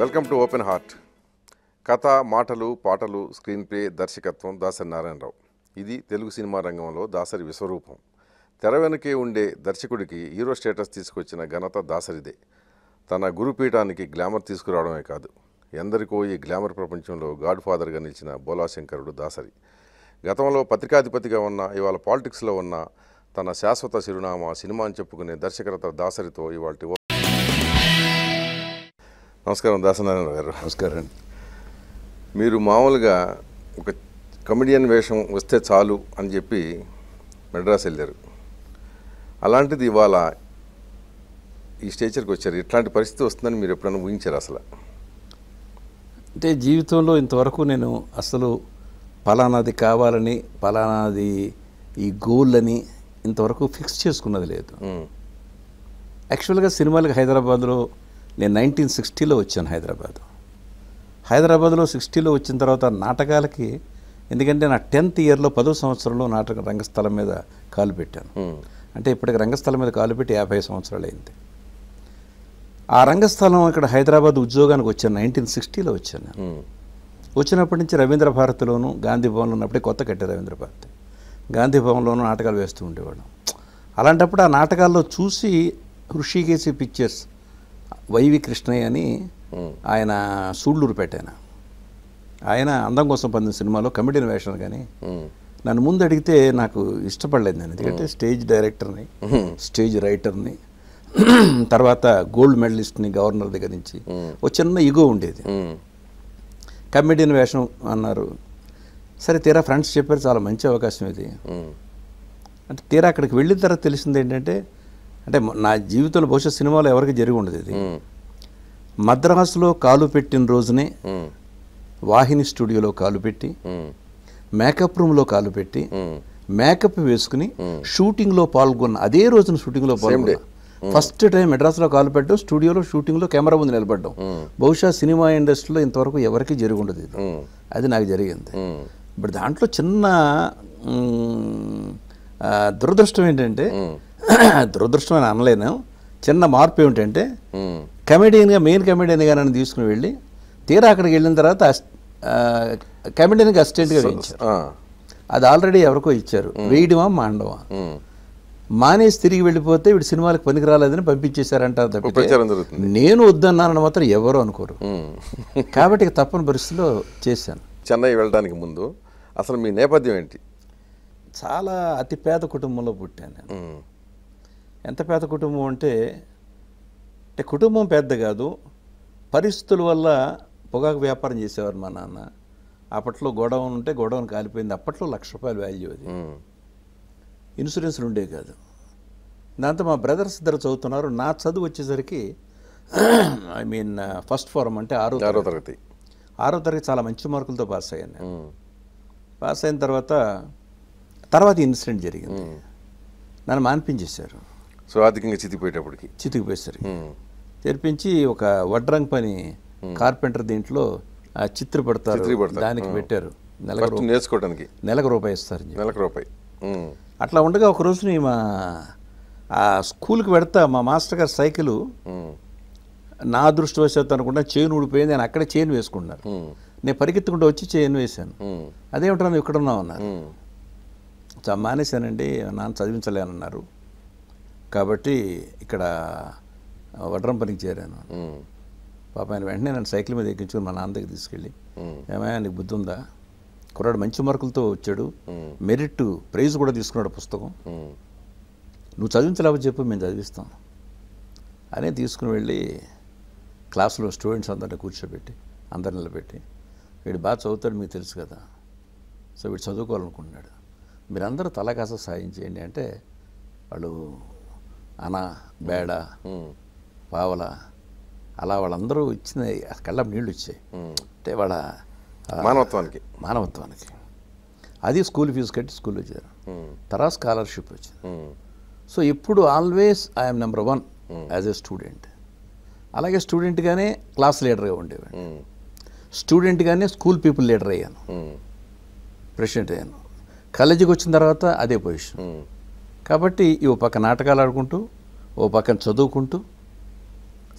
Welcome to open heart కథ మాటలు పాటలు స్క్రీన్ ప్లే దర్శకత్వం దాసరి నారాయణరావు ఇది తెలుగు సినిమా రంగంలో దాసరి విశ్వరూపం తెర వెనుకే ఉండే దర్శకుడికి హీరో స్టేటస్ తీసుకొచ్చిన ఘనత దాసరిదే తన గురుపీఠానికి గ్లామర్ తీసుకురావడమే కాదు ఎందరికో ఈ గ్లామర్ ప్రపంచంలో గాడ్ ఫాదర్గా నిలిచిన బోలాశంకరుడు దాసరి గతంలో పత్రికాధిపతిగా ఉన్న ఇవాళ పాలిటిక్స్లో ఉన్న తన శాశ్వత చిరునామా సినిమా అని చెప్పుకునే దర్శకరత దాసరితో ఇవాళ నమస్కారం దాసనారాయణ గారు నమస్కారం మీరు మామూలుగా ఒక కమెడియన్ వేషం వస్తే చాలు అని చెప్పి మెడ్రాస్ వెళ్ళారు అలాంటిది ఇవాళ ఈ స్టేచర్కి వచ్చారు ఇట్లాంటి పరిస్థితి వస్తుందని మీరు ఎప్పుడైనా ఊహించారు అసలు అంటే జీవితంలో ఇంతవరకు నేను అసలు పలానాది కావాలని పలానాది ఈ గోల్ అని ఇంతవరకు ఫిక్స్ చేసుకున్నది లేదు యాక్చువల్గా సినిమాలకు హైదరాబాద్లో నేను నైన్టీన్ సిక్స్టీలో వచ్చాను హైదరాబాద్ హైదరాబాద్లో సిక్స్టీలో వచ్చిన తర్వాత నాటకాలకి ఎందుకంటే నా టెన్త్ ఇయర్లో పదో సంవత్సరంలో నాటక రంగస్థలం మీద కాలు పెట్టాను అంటే ఇప్పటికి రంగస్థలం మీద కాలు పెట్టి యాభై సంవత్సరాలు అయింది ఆ రంగస్థలం ఇక్కడ హైదరాబాద్ ఉద్యోగానికి వచ్చాను నైన్టీన్ సిక్స్టీలో వచ్చాను వచ్చినప్పటి నుంచి రవీంద్ర భారతిలోను గాంధీ భవన్లో ఉన్నప్పుడే కొత్త కట్టారు రవీంద్ర భారతి గాంధీ భవన్లోనూ నాటకాలు వేస్తూ ఉండేవాళ్ళం అలాంటప్పుడు ఆ నాటకాల్లో చూసి హృషికేసి పిక్చర్స్ వైవి కృష్ణయ్య అని ఆయన సూళ్ళూరు ఆయన ఆయన అందం కోసం పొందిన సినిమాలో కమెడీని వేషాలు కానీ నన్ను ముందు అడిగితే నాకు ఇష్టపడలేదు నేను ఎందుకంటే స్టేజ్ డైరెక్టర్ని స్టేజ్ రైటర్ని తర్వాత గోల్డ్ మెడలిస్ట్ని గవర్నర్ దగ్గర నుంచి ఒక చిన్న ఇగో ఉండేది కమెడియన్ వేషం అన్నారు సరే తీరా ఫ్రెండ్స్ చెప్పారు చాలా మంచి అవకాశం ఇది అంటే తీరా అక్కడికి వెళ్ళిన తర్వాత తెలిసింది ఏంటంటే అంటే నా జీవితంలో బహుశా సినిమాలో ఎవరికి జరిగి ఉండదు ఇది మద్రాసులో కాలు పెట్టిన రోజునే వాహిని స్టూడియోలో కాలు పెట్టి మేకప్ రూమ్లో కాలు పెట్టి మేకప్ వేసుకుని షూటింగ్లో పాల్గొన్న అదే రోజున షూటింగ్లో పాల్గొన్న ఫస్ట్ టైం మెడ్రాస్లో కాలు పెట్టడం స్టూడియోలో షూటింగ్లో కెమెరా ముందు నిలబడ్డం బహుశా సినిమా ఇండస్ట్రీలో ఇంతవరకు ఎవరికి జరిగి ఉండదు ఇది అది నాకు జరిగింది ఇప్పుడు దాంట్లో చిన్న దురదృష్టం ఏంటంటే దురదృష్టం అని అనలేను చిన్న మార్పు ఏమిటంటే కమెడియన్గా మెయిన్ కమెడియన్గా నన్ను తీసుకుని వెళ్ళి తీరా అక్కడికి వెళ్ళిన తర్వాత కమెడియన్కి అసిస్టెంట్గా వేయించారు అది ఆల్రెడీ ఎవరికో ఇచ్చారు వేయడమా మాండవా మానేసి తిరిగి వెళ్ళిపోతే వీడు సినిమాలకు పనికి రాలేదని పంపించేశారంటారు తప్పితే నేను వద్దన్నానని మాత్రం ఎవరు అనుకోరు కాబట్టి తప్పని పరిస్థితిలో చేశాను చెన్నై వెళ్ళడానికి ముందు అసలు మీ నేపథ్యం ఏంటి చాలా అతి పేద కుటుంబంలో పుట్టాను నేను ఎంత పేద కుటుంబం అంటే అంటే కుటుంబం పెద్ద కాదు పరిస్థితుల వల్ల పొగాకు వ్యాపారం చేసేవారు మా నాన్న అప్పట్లో గొడవను ఉంటే గొడవను కాలిపోయింది అప్పట్లో లక్ష రూపాయలు వాల్యూ అది ఇన్సూరెన్స్లు ఉండే కాదు దాంతో మా బ్రదర్స్ ఇద్దరు చదువుతున్నారు నా చదువు వచ్చేసరికి ఐ మీన్ ఫస్ట్ ఫారం అంటే ఆరో ఆరో తరగతి ఆరో తరగతి చాలా మంచి మార్కులతో పాస్ అయ్యాను పాస్ అయిన తర్వాత తర్వాత ఇన్సిడెంట్ జరిగింది నన్ను మాన్పించేశారు సో ఆర్థికంగా చితికిపోయేటప్పటికి చితికిపోయేసరికి తెరిపించి ఒక వడ్రంగ్ పని కార్పెంటర్ దీంట్లో ఆ చిత్రపడతారు దానికి పెట్టారు నెలకు నేర్చుకోవడానికి నెలకు రూపాయి ఇస్తారు నెలకు రూపాయి అట్లా ఉండగా ఒక నేను మా ఆ స్కూల్కి పెడతా మా మాస్టర్ గారు సైకిల్ నా అదృష్టవశాత్తు అనుకుంటా చేను ఊడిపోయింది నేను అక్కడే చేను వేసుకున్నాను నేను పరిగెత్తుకుంటూ వచ్చి చేను వేశాను అదేమిటో నువ్వు ఇక్కడ ఉన్నావు అన్నారు మానేశానండి నాన్న చదివించలేనన్నారు కాబట్టి ఇక్కడ వడ్రంపనికి చేరాను పాప ఆయన వెంటనే నన్ను సైకిల్ మీద ఎక్కించుకుని మా నాన్న దగ్గర తీసుకెళ్ళి ఏమైనా నీకు బుద్ధి ఉందా కుర్రాడు మంచి మార్కులతో వచ్చాడు మెరిట్ ప్రైజ్ కూడా తీసుకున్నాడు పుస్తకం నువ్వు చదివించలేవో చెప్పు మేము చదివిస్తాం అనే తీసుకుని వెళ్ళి క్లాసులో స్టూడెంట్స్ అందరిని కూర్చోబెట్టి అందరిని నిలబెట్టి వీడు బాగా చదువుతాడు మీకు తెలుసు కదా సో వీడు చదువుకోవాలనుకుంటున్నాడు మీరందరూ తలకాస సాయం చేయండి అంటే వాళ్ళు అన బేడ పావల అలా వాళ్ళందరూ ఇచ్చిన కళ్ళ నీళ్ళు వచ్చాయి అంటే వాళ్ళ మానవత్వానికి మానవత్వానికి అది స్కూల్ ఫీజు కట్టి స్కూల్లో చేరాను తర్వాత స్కాలర్షిప్ వచ్చింది సో ఇప్పుడు always I'm number one as a student అలాగే స్టూడెంట్గానే క్లాస్ లీడర్గా ఉండేవాడిని స్టూడెంట్గానే స్కూల్ పీపుల్ లీడర్ అయ్యాను ప్రెసిడెంట్ అయ్యాను కాలేజీకి వచ్చిన తర్వాత అదే పొజిషన్ కాబట్టి ఓ పక్క నాటకాలు ఆడుకుంటూ ఓ పక్కన చదువుకుంటూ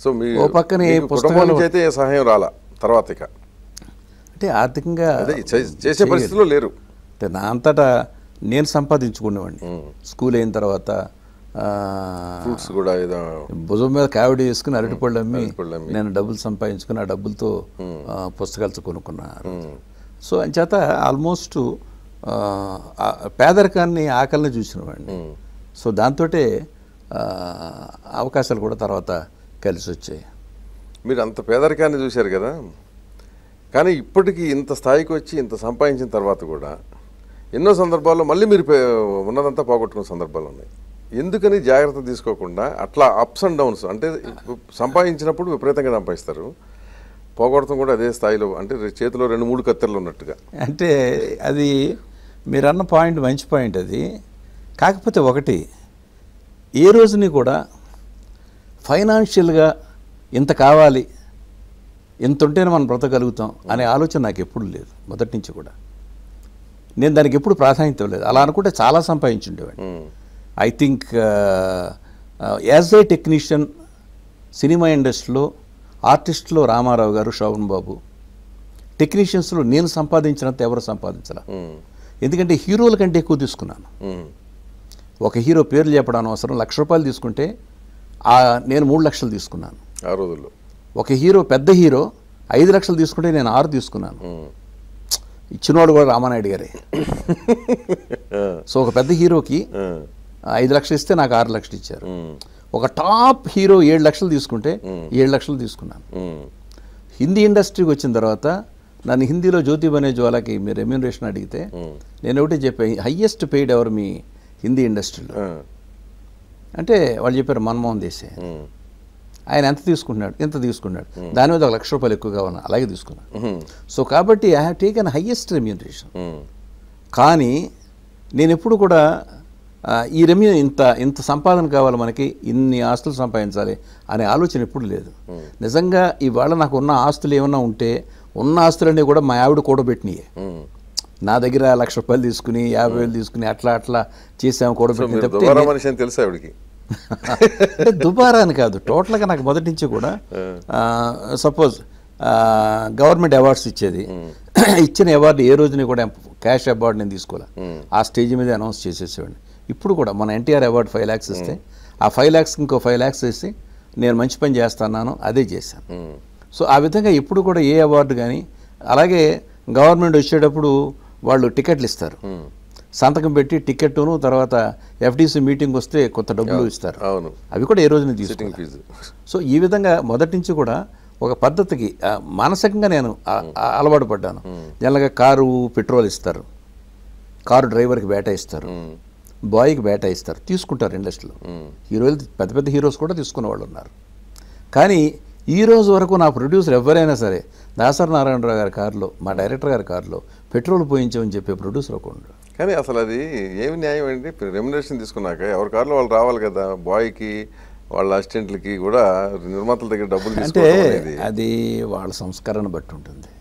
సో మీ ఓ పక్కన ఏ పుస్తకాలు అయితే సహాయం రాలా తర్వాత ఇక అంటే ఆర్థికంగా చేసే పరిస్థితిలో లేరు అంటే నా అంతటా నేను సంపాదించుకునేవాడిని స్కూల్ అయిన తర్వాత కూడా ఏదో భుజం మీద కావిడి వేసుకుని పళ్ళు అమ్మి నేను డబ్బులు సంపాదించుకుని ఆ డబ్బులతో పుస్తకాలు కొనుక్కున్నా సో అంచేత ఆల్మోస్ట్ పేదరికాన్ని ఆకలిని వాడిని సో దాంతో అవకాశాలు కూడా తర్వాత కలిసి వచ్చాయి మీరు అంత పేదరికాన్ని చూశారు కదా కానీ ఇప్పటికీ ఇంత స్థాయికి వచ్చి ఇంత సంపాదించిన తర్వాత కూడా ఎన్నో సందర్భాల్లో మళ్ళీ మీరు ఉన్నదంతా పోగొట్టుకున్న సందర్భాలు ఉన్నాయి ఎందుకని జాగ్రత్త తీసుకోకుండా అట్లా అప్స్ అండ్ డౌన్స్ అంటే సంపాదించినప్పుడు విపరీతంగా సంపాదిస్తారు పోగొడతాం కూడా అదే స్థాయిలో అంటే చేతిలో రెండు మూడు కత్తెరలు ఉన్నట్టుగా అంటే అది మీరు అన్న పాయింట్ మంచి పాయింట్ అది కాకపోతే ఒకటి ఏ రోజుని కూడా ఫైనాన్షియల్గా ఇంత కావాలి ఇంత ఉంటేనే మనం బ్రతకగలుగుతాం అనే ఆలోచన నాకు ఎప్పుడు లేదు మొదటి నుంచి కూడా నేను దానికి ఎప్పుడు ప్రాధాన్యత లేదు అలా అనుకుంటే చాలా సంపాదించి సంపాదించుండేవాడిని I think as a technician cinema ఇండస్ట్రీలో ఆర్టిస్ట్లో రామారావు గారు శోభన్ బాబు టెక్నీషియన్స్లో నేను సంపాదించినంత ఎవరు సంపాదించలే ఎందుకంటే హీరోల కంటే ఎక్కువ తీసుకున్నాను ఒక హీరో పేర్లు చెప్పడం అవసరం లక్ష రూపాయలు తీసుకుంటే నేను మూడు లక్షలు తీసుకున్నాను ఆ రోజుల్లో ఒక హీరో పెద్ద హీరో ఐదు లక్షలు తీసుకుంటే నేను ఆరు తీసుకున్నాను ఇచ్చినవాడు కూడా రామానాయుడు గారే సో ఒక పెద్ద హీరోకి ఐదు లక్షలు ఇస్తే నాకు ఆరు లక్షలు ఇచ్చారు ఒక టాప్ హీరో ఏడు లక్షలు తీసుకుంటే ఏడు లక్షలు తీసుకున్నాను హిందీ ఇండస్ట్రీకి వచ్చిన తర్వాత నన్ను హిందీలో జ్యోతి బనే జ్వాలాకి మీరు రెమ్యూనరేషన్ అడిగితే నేను ఒకటే చెప్పాను హయ్యెస్ట్ పెయిడ్ ఎవరు మీ హిందీ ఇండస్ట్రీలో అంటే వాళ్ళు చెప్పారు మన్మోహన్ దేశే ఆయన ఎంత తీసుకున్నాడు ఎంత తీసుకున్నాడు దాని మీద ఒక లక్ష రూపాయలు ఎక్కువగా ఉన్నా అలాగే తీసుకున్నాను సో కాబట్టి I have taken highest remuneration కానీ నేను ఎప్పుడు కూడా ఈ రెమ్యూ ఇంత ఇంత సంపాదన కావాలి మనకి ఇన్ని ఆస్తులు సంపాదించాలి అనే ఆలోచన ఎప్పుడు లేదు నిజంగా ఇవాళ నాకు ఉన్న ఆస్తులు ఏమన్నా ఉంటే ఉన్న ఆస్తులన్నీ కూడా మా ఆవిడ కూడబెట్టినాయి నా దగ్గర లక్ష రూపాయలు తీసుకుని యాభై వేలు తీసుకుని అట్లా అట్లా చేసాము కూడబెట్టిన తెలుసు దుబారా అని కాదు టోటల్గా నాకు మొదటి నుంచి కూడా సపోజ్ గవర్నమెంట్ అవార్డ్స్ ఇచ్చేది ఇచ్చిన అవార్డు ఏ రోజుని కూడా క్యాష్ అవార్డు నేను తీసుకోలే ఆ స్టేజ్ మీద అనౌన్స్ చేసేసేవాడిని ఇప్పుడు కూడా మన ఎన్టీఆర్ అవార్డు ఫైవ్ ల్యాక్స్ ఇస్తే ఆ ఫైవ్ ల్యాక్స్ ఇంకో ఫైవ్ ల్యాక్స్ ఇస్తే నేను మంచి పని చేస్తున్నాను అదే చేశాను సో ఆ విధంగా ఎప్పుడు కూడా ఏ అవార్డు కానీ అలాగే గవర్నమెంట్ వచ్చేటప్పుడు వాళ్ళు టికెట్లు ఇస్తారు సంతకం పెట్టి టికెట్ను తర్వాత ఎఫ్డీసీ మీటింగ్ వస్తే కొత్త డబ్బులు ఇస్తారు అవును అవి కూడా ఏ రోజున తీసుకుంటాం ఫీజు సో ఈ విధంగా మొదటి నుంచి కూడా ఒక పద్ధతికి మానసికంగా నేను అలవాటు పడ్డాను జనరల్గా కారు పెట్రోల్ ఇస్తారు కారు డ్రైవర్కి బేటా ఇస్తారు బాయ్కి బేటా ఇస్తారు తీసుకుంటారు ఇండస్ట్రీలో హీరోలు పెద్ద పెద్ద హీరోస్ కూడా తీసుకునే వాళ్ళు ఉన్నారు కానీ ఈ రోజు వరకు నా ప్రొడ్యూసర్ ఎవరైనా సరే దాసరి నారాయణరావు గారి కారులో మా డైరెక్టర్ గారి కారులో పెట్రోల్ పోయించమని చెప్పే ప్రొడ్యూసర్ ఒక కానీ అసలు అది ఏమి న్యాయం ఏంటి రెమ్యునేషన్ తీసుకున్నాక ఎవరి కారులో వాళ్ళు రావాలి కదా బాయ్కి వాళ్ళ అసిస్టెంట్లకి కూడా నిర్మాతల దగ్గర డబ్బులు అంటే అది వాళ్ళ సంస్కరణ బట్టి ఉంటుంది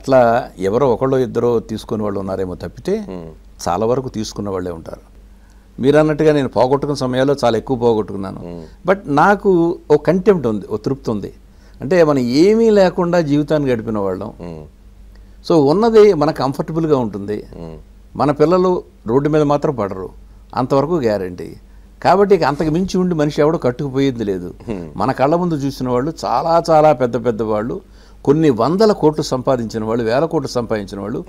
అట్లా ఎవరో ఒకళ్ళు ఇద్దరు తీసుకునే వాళ్ళు ఉన్నారేమో తప్పితే చాలా వరకు తీసుకున్న వాళ్ళే ఉంటారు మీరు అన్నట్టుగా నేను పోగొట్టుకున్న సమయాల్లో చాలా ఎక్కువ పోగొట్టుకున్నాను బట్ నాకు ఓ కంటెంప్ట్ ఉంది ఓ తృప్తి ఉంది అంటే మనం ఏమీ లేకుండా జీవితాన్ని గడిపిన వాళ్ళం సో ఉన్నది మన కంఫర్టబుల్గా ఉంటుంది మన పిల్లలు రోడ్డు మీద మాత్రం పడరు అంతవరకు గ్యారంటీ కాబట్టి అంతకు మించి ఉండి మనిషి ఎవడో కట్టుకుపోయేది లేదు మన కళ్ళ ముందు చూసిన వాళ్ళు చాలా చాలా పెద్ద పెద్ద వాళ్ళు కొన్ని వందల కోట్లు సంపాదించిన వాళ్ళు వేల కోట్లు సంపాదించిన వాళ్ళు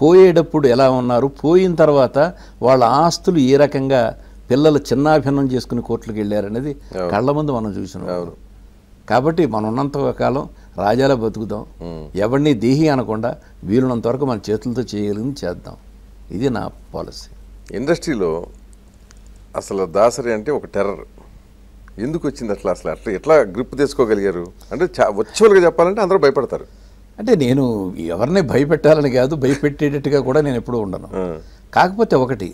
పోయేటప్పుడు ఎలా ఉన్నారు పోయిన తర్వాత వాళ్ళ ఆస్తులు ఏ రకంగా పిల్లలు చిన్నాభిన్నం చేసుకుని కోర్టులకు వెళ్ళారనేది కళ్ళ ముందు మనం చూసినాం కాబట్టి మనం ఉన్నంత కాలం రాజాలే బతుకుదాం ఎవరిని దేహి అనకుండా వీలున్నంత వరకు మన చేతులతో చేయగలిగింది చేద్దాం ఇది నా పాలసీ ఇండస్ట్రీలో అసలు దాసరి అంటే ఒక టెర్రర్ ఎందుకు వచ్చింది అట్లా అసలు అట్లా ఎట్లా గ్రిప్ తీసుకోగలిగారు అంటే వర్చువల్గా చెప్పాలంటే అందరూ భయపడతారు అంటే నేను ఎవరిని భయపెట్టాలని కాదు భయపెట్టేటట్టుగా కూడా నేను ఎప్పుడూ ఉండను కాకపోతే ఒకటి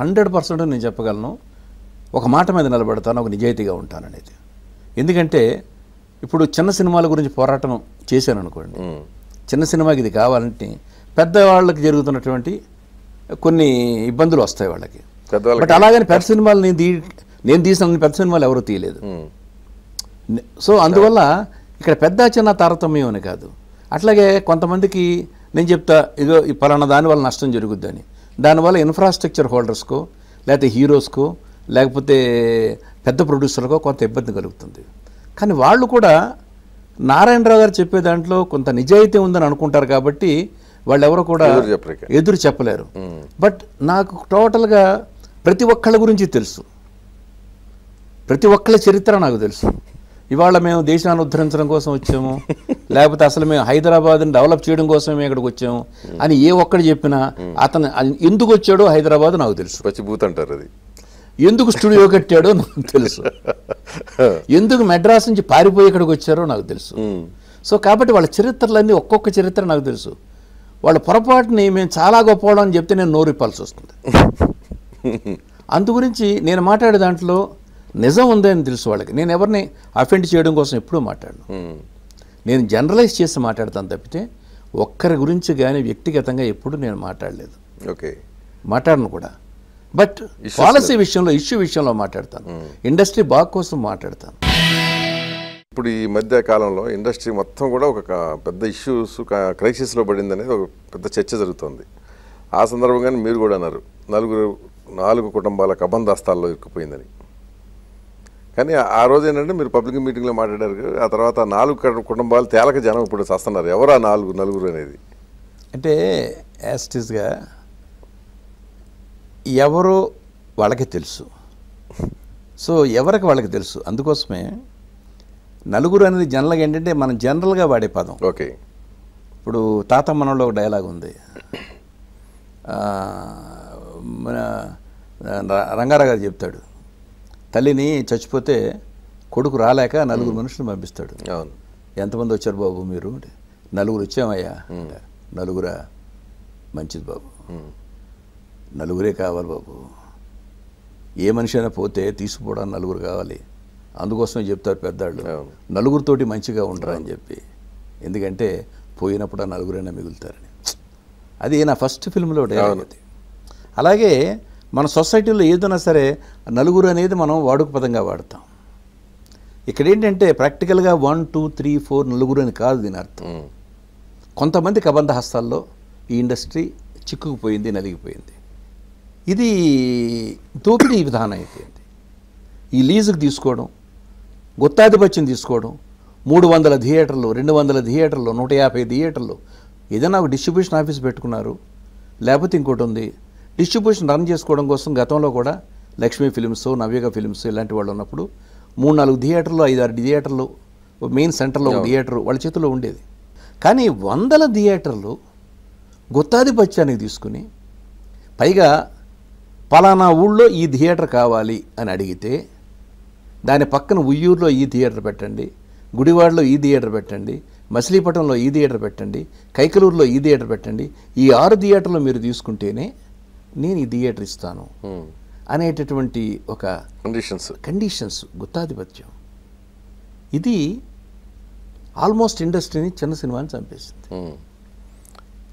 హండ్రెడ్ పర్సెంట్ నేను చెప్పగలను ఒక మాట మీద నిలబడతాను ఒక నిజాయితీగా ఉంటాను అనేది ఎందుకంటే ఇప్పుడు చిన్న సినిమాల గురించి పోరాటం చేశాను అనుకోండి చిన్న సినిమాకి ఇది కావాలంటే పెద్దవాళ్ళకి జరుగుతున్నటువంటి కొన్ని ఇబ్బందులు వస్తాయి వాళ్ళకి బట్ అలాగని పెద్ద నేను నేను తీసిన పెద్ద సినిమాలు ఎవరు తీయలేదు సో అందువల్ల ఇక్కడ పెద్ద చిన్న తారతమ్యం అని కాదు అట్లాగే కొంతమందికి నేను చెప్తా ఇదో పలానా దానివల్ల నష్టం జరుగుద్దని దానివల్ల ఇన్ఫ్రాస్ట్రక్చర్ హోల్డర్స్కో లేకపోతే హీరోస్కో లేకపోతే పెద్ద ప్రొడ్యూసర్కో కొంత ఇబ్బంది కలుగుతుంది కానీ వాళ్ళు కూడా నారాయణరావు గారు చెప్పే దాంట్లో కొంత నిజాయితీ ఉందని అనుకుంటారు కాబట్టి వాళ్ళు ఎవరు కూడా ఎదురు చెప్పలేరు బట్ నాకు టోటల్గా ప్రతి ఒక్కళ్ళ గురించి తెలుసు ప్రతి ఒక్కరి చరిత్ర నాకు తెలుసు ఇవాళ మేము దేశాన్ని ఉద్ధరించడం కోసం వచ్చాము లేకపోతే అసలు మేము హైదరాబాద్ని డెవలప్ చేయడం కోసం మేము ఇక్కడికి వచ్చాము అని ఏ ఒక్కడు చెప్పినా అతను ఎందుకు వచ్చాడో హైదరాబాద్ నాకు తెలుసు పచ్చిభూత్ అంటారు అది ఎందుకు స్టూడియో కట్టాడో నాకు తెలుసు ఎందుకు మెడ్రాస్ నుంచి పారిపోయి ఇక్కడికి వచ్చారో నాకు తెలుసు సో కాబట్టి వాళ్ళ చరిత్రలన్నీ ఒక్కొక్క చరిత్ర నాకు తెలుసు వాళ్ళ పొరపాటుని మేము చాలా గొప్పవాళ్ళని చెప్తే నేను ఇప్పాల్సి వస్తుంది అందు గురించి నేను మాట్లాడే దాంట్లో నిజం ఉందని తెలుసు వాళ్ళకి నేను ఎవరిని అఫెండ్ చేయడం కోసం ఎప్పుడూ మాట్లాడను నేను జనరలైజ్ చేసి మాట్లాడతాను తప్పితే ఒక్కరి గురించి కానీ వ్యక్తిగతంగా ఎప్పుడు నేను మాట్లాడలేదు ఓకే మాట్లాడను కూడా బట్ పాలసీ విషయంలో ఇష్యూ విషయంలో మాట్లాడతాను ఇండస్ట్రీ బాగు కోసం మాట్లాడతాను ఇప్పుడు ఈ మధ్య కాలంలో ఇండస్ట్రీ మొత్తం కూడా ఒక పెద్ద ఇష్యూస్ క్రైసిస్లో పడింది అనేది ఒక పెద్ద చర్చ జరుగుతుంది ఆ సందర్భంగానే మీరు కూడా అన్నారు నలుగురు నాలుగు కుటుంబాల కబంధాస్తాల్లో ఇరుక్కుపోయిందని కానీ ఆ రోజు ఏంటంటే మీరు పబ్లిక్ మీటింగ్లో మాట్లాడారు ఆ తర్వాత నాలుగు కుటుంబాలు తేలక జనం ఇప్పుడు వస్తున్నారు ఎవరు ఆ నాలుగు నలుగురు అనేది అంటే యాస్టిస్గా ఎవరో వాళ్ళకి తెలుసు సో ఎవరికి వాళ్ళకి తెలుసు అందుకోసమే నలుగురు అనేది జనరల్గా ఏంటంటే మనం జనరల్గా వాడే పదం ఓకే ఇప్పుడు తాత మనంలో ఒక డైలాగ్ ఉంది మన రంగారావు గారు చెప్తాడు తల్లిని చచ్చిపోతే కొడుకు రాలేక నలుగురు మనుషులు పంపిస్తాడు అవును ఎంతమంది వచ్చారు బాబు మీరు నలుగురు వచ్చామయ్యా నలుగురా మంచిది బాబు నలుగురే కావాలి బాబు ఏ మనిషి అయినా పోతే తీసుకుపోవడానికి నలుగురు కావాలి అందుకోసమే చెప్తారు పెద్దాళ్ళు నలుగురితోటి మంచిగా ఉండరు అని చెప్పి ఎందుకంటే పోయినప్పుడు ఆ నలుగురైనా మిగులుతారని అది నా ఫస్ట్ ఫిల్మ్లో డైలాగ్ అది అలాగే మన సొసైటీలో ఏదైనా సరే నలుగురు అనేది మనం వాడుక పదంగా వాడతాం ఇక్కడ ఏంటంటే ప్రాక్టికల్గా వన్ టూ త్రీ ఫోర్ నలుగురు అని కాదు దీని అర్థం కొంతమంది కబంధ హస్తాల్లో ఈ ఇండస్ట్రీ చిక్కుకుపోయింది నలిగిపోయింది ఇది దోపిడీ విధానం అయిపోయింది ఈ లీజుకు తీసుకోవడం గుత్తాధిపత్యం తీసుకోవడం మూడు వందల థియేటర్లు రెండు వందల థియేటర్లు నూట యాభై థియేటర్లు ఏదైనా ఒక డిస్ట్రిబ్యూషన్ ఆఫీస్ పెట్టుకున్నారు లేకపోతే ఇంకోటి ఉంది డిస్ట్రిబ్యూషన్ రన్ చేసుకోవడం కోసం గతంలో కూడా లక్ష్మీ ఫిలిమ్స్ నవ్యగ ఫిలిమ్స్ ఇలాంటి వాళ్ళు ఉన్నప్పుడు మూడు నాలుగు థియేటర్లు ఐదు ఆరు థియేటర్లు మెయిన్ సెంటర్లో థియేటర్ వాళ్ళ చేతిలో ఉండేది కానీ వందల థియేటర్లు గుత్తాధిపత్యానికి తీసుకుని పైగా పలానా ఊళ్ళో ఈ థియేటర్ కావాలి అని అడిగితే దాని పక్కన ఉయ్యూరులో ఈ థియేటర్ పెట్టండి గుడివాడలో ఈ థియేటర్ పెట్టండి మచిలీపట్నంలో ఈ థియేటర్ పెట్టండి కైకలూరులో ఈ థియేటర్ పెట్టండి ఈ ఆరు థియేటర్లు మీరు తీసుకుంటేనే నేను ఈ థియేటర్ ఇస్తాను అనేటటువంటి ఒక కండిషన్స్ కండిషన్స్ గుత్తాధిపత్యం ఇది ఆల్మోస్ట్ ఇండస్ట్రీని చిన్న సినిమాని చంపేసింది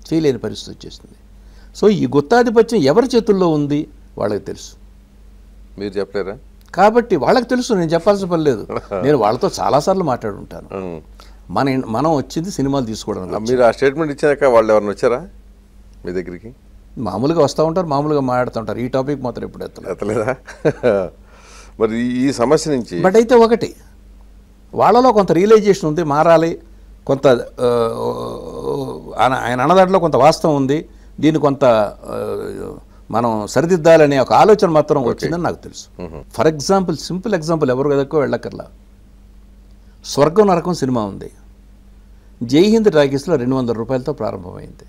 చేయలేని పరిస్థితి వచ్చేసింది సో ఈ గుత్తాధిపత్యం ఎవరి చేతుల్లో ఉంది వాళ్ళకి తెలుసు మీరు చెప్పలేరా కాబట్టి వాళ్ళకి తెలుసు నేను చెప్పాల్సిన పని లేదు నేను వాళ్ళతో చాలాసార్లు మాట్లాడుంటాను మన మనం వచ్చింది సినిమాలు తీసుకోవడం మీరు ఆ స్టేట్మెంట్ ఇచ్చాక వాళ్ళు ఎవరిని వచ్చారా మీ దగ్గరికి మామూలుగా వస్తూ ఉంటారు మామూలుగా మాట్లాడుతుంటారు ఈ టాపిక్ మాత్రం ఎప్పుడు ఎత్తలేదా మరి ఈ సమస్య నుంచి బట్ అయితే ఒకటి వాళ్ళలో కొంత రియలైజేషన్ ఉంది మారాలి కొంత ఆయన అన్నదాంట్లో కొంత వాస్తవం ఉంది దీన్ని కొంత మనం సరిదిద్దాలనే ఒక ఆలోచన మాత్రం వచ్చిందని నాకు తెలుసు ఫర్ ఎగ్జాంపుల్ సింపుల్ ఎగ్జాంపుల్ ఎవరు కదక్కో వెళ్ళక్కర్లా స్వర్గం నరకం సినిమా ఉంది జై హింద్ టాకీస్లో రెండు వందల రూపాయలతో ప్రారంభమైంది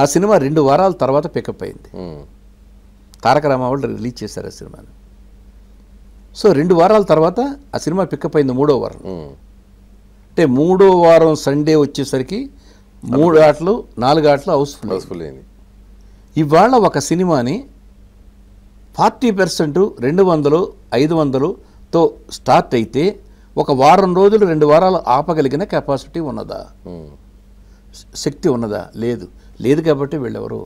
ఆ సినిమా రెండు వారాల తర్వాత పికప్ అయింది తారక రామావాళ్ళు రిలీజ్ చేశారు ఆ సినిమాని సో రెండు వారాల తర్వాత ఆ సినిమా పికప్ అయింది మూడో వారం అంటే మూడో వారం సండే వచ్చేసరికి మూడు ఆటలు నాలుగు ఆటలు హౌస్ఫుల్ హౌస్ఫుల్ అయింది ఇవాళ ఒక సినిమాని ఫార్టీ పర్సెంట్ రెండు వందలు ఐదు వందలుతో స్టార్ట్ అయితే ఒక వారం రోజులు రెండు వారాలు ఆపగలిగిన కెపాసిటీ ఉన్నదా శక్తి ఉన్నదా లేదు లేదు కాబట్టి వీళ్ళెవరు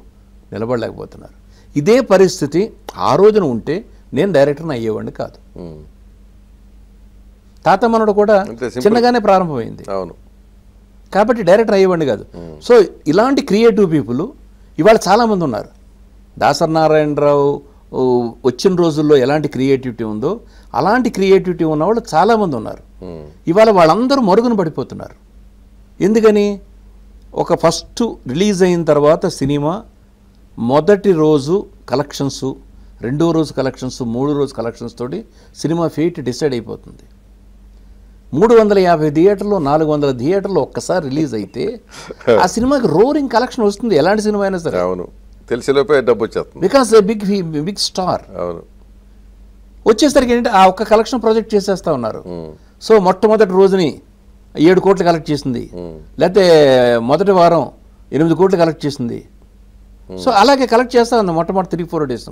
నిలబడలేకపోతున్నారు ఇదే పరిస్థితి ఆ రోజున ఉంటే నేను డైరెక్టర్ని అయ్యేవాడిని కాదు తాత మనడు కూడా చిన్నగానే ప్రారంభమైంది అవును కాబట్టి డైరెక్టర్ అయ్యేవాడిని కాదు సో ఇలాంటి క్రియేటివ్ పీపుల్ ఇవాళ చాలామంది ఉన్నారు నారాయణరావు వచ్చిన రోజుల్లో ఎలాంటి క్రియేటివిటీ ఉందో అలాంటి క్రియేటివిటీ ఉన్న వాళ్ళు చాలామంది ఉన్నారు ఇవాళ వాళ్ళందరూ మరుగున పడిపోతున్నారు ఎందుకని ఒక ఫస్ట్ రిలీజ్ అయిన తర్వాత సినిమా మొదటి రోజు కలెక్షన్స్ రెండో రోజు కలెక్షన్స్ మూడు రోజు కలెక్షన్స్ తోటి సినిమా ఫీట్ డిసైడ్ అయిపోతుంది మూడు వందల యాభై థియేటర్లో నాలుగు వందల థియేటర్లో ఒక్కసారి రిలీజ్ అయితే ఆ సినిమాకి రోరింగ్ కలెక్షన్ వస్తుంది ఎలాంటి సినిమా అయినా సరే అవును తెలిసిలోపే డబ్బు వచ్చేస్తుంది because a big big star అవును వచ్చేసరికి ఏంటంటే ఆ ఒక్క కలెక్షన్ ప్రొజెక్ట్ చేసేస్తా ఉన్నారు సో మొట్టమొదటి రోజుని ఏడు కోట్లు కలెక్ట్ చేసింది లేకపోతే మొదటి వారం ఎనిమిది కోట్లు కలెక్ట్ చేసింది సో అలాగే కలెక్ట్ చేస్తాను మొట్టమొదటి త్రీ ఫోర్ డేస్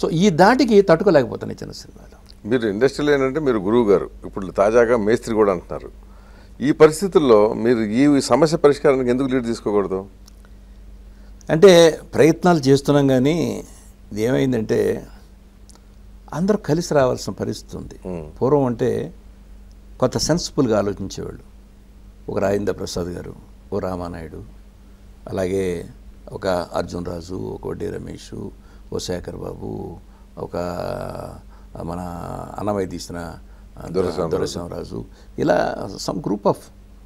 సో ఈ దాటికి తట్టుకోలేకపోతున్నాయి చిన్న సినిమాలు మీరు ఇండస్ట్రీలో ఏంటంటే మీరు గురువు గారు ఇప్పుడు తాజాగా మేస్త్రి కూడా అంటున్నారు ఈ పరిస్థితుల్లో మీరు ఈ సమస్య పరిష్కారానికి ఎందుకు లీడ్ తీసుకోకూడదు అంటే ప్రయత్నాలు చేస్తున్నాం కానీ ఇది ఏమైందంటే అందరూ కలిసి రావాల్సిన పరిస్థితి ఉంది పూర్వం అంటే కొంత సెన్సిబుల్గా ఆలోచించేవాళ్ళు ఒక రాజేంద్ర ప్రసాద్ గారు ఓ రామానాయుడు అలాగే ఒక అర్జున్ రాజు ఒక డి రమేష్ ఓ శేఖర్ బాబు ఒక మన అన్నమయ్య తీసిన దొరసింహరాజు ఇలా some group of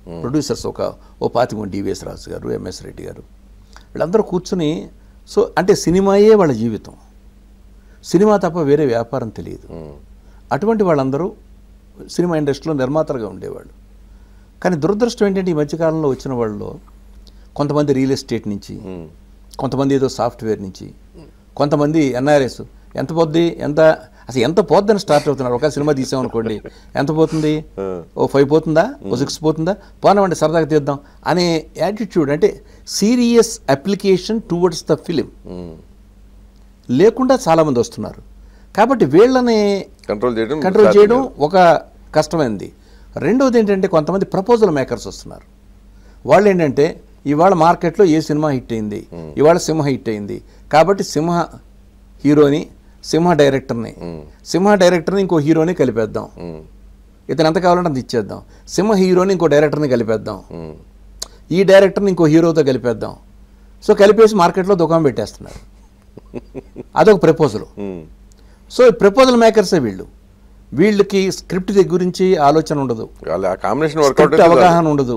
hmm. Producers ఒక ఓ పాతిమ డివిఎస్ రాజు గారు ఎంఎస్ రెడ్డి గారు వీళ్ళందరూ కూర్చుని సో అంటే సినిమాయే వాళ్ళ జీవితం సినిమా తప్ప వేరే వ్యాపారం తెలియదు hmm. అటువంటి వాళ్ళందరూ సినిమా ఇండస్ట్రీలో నిర్మాతలుగా ఉండేవాళ్ళు కానీ దురదృష్టం ఏంటంటే ఈ మధ్యకాలంలో వచ్చిన వాళ్ళు కొంతమంది రియల్ ఎస్టేట్ నుంచి కొంతమంది ఏదో సాఫ్ట్వేర్ నుంచి కొంతమంది ఎన్ఆర్ఎస్ ఎంత పోద్ది ఎంత అసలు ఎంత పోద్దని స్టార్ట్ అవుతున్నారు ఒక సినిమా తీసామనుకోండి ఎంత పోతుంది ఓ ఫైవ్ పోతుందా ఓ సిక్స్ పోతుందా పోనవండి సరదాగా తీద్దాం అనే యాటిట్యూడ్ అంటే serious application towards the film లేకుండా చాలామంది వస్తున్నారు కాబట్టి వీళ్ళని కంట్రోల్ చేయడం కంట్రోల్ చేయడం ఒక కష్టమైంది రెండవది ఏంటంటే కొంతమంది ప్రపోజల్ మేకర్స్ వస్తున్నారు వాళ్ళు ఏంటంటే ఇవాళ మార్కెట్లో ఏ సినిమా హిట్ అయింది ఇవాళ సింహ హిట్ అయింది కాబట్టి సింహ హీరోని సింహ డైరెక్టర్ని సింహ డైరెక్టర్ని ఇంకో హీరోని కలిపేద్దాం ఇతను ఎంత కావాలంటే అంత ఇచ్చేద్దాం సింహ హీరోని ఇంకో డైరెక్టర్ని కలిపేద్దాం ఈ డైరెక్టర్ని ఇంకో హీరోతో కలిపేద్దాం సో కలిపేసి మార్కెట్లో దుకాణం పెట్టేస్తున్నారు అదొక ప్రపోజల్ సో ప్రపోజల్ మేకర్సే వీళ్ళు వీళ్ళకి స్క్రిప్ట్ గురించి ఆలోచన ఉండదు అవగాహన ఉండదు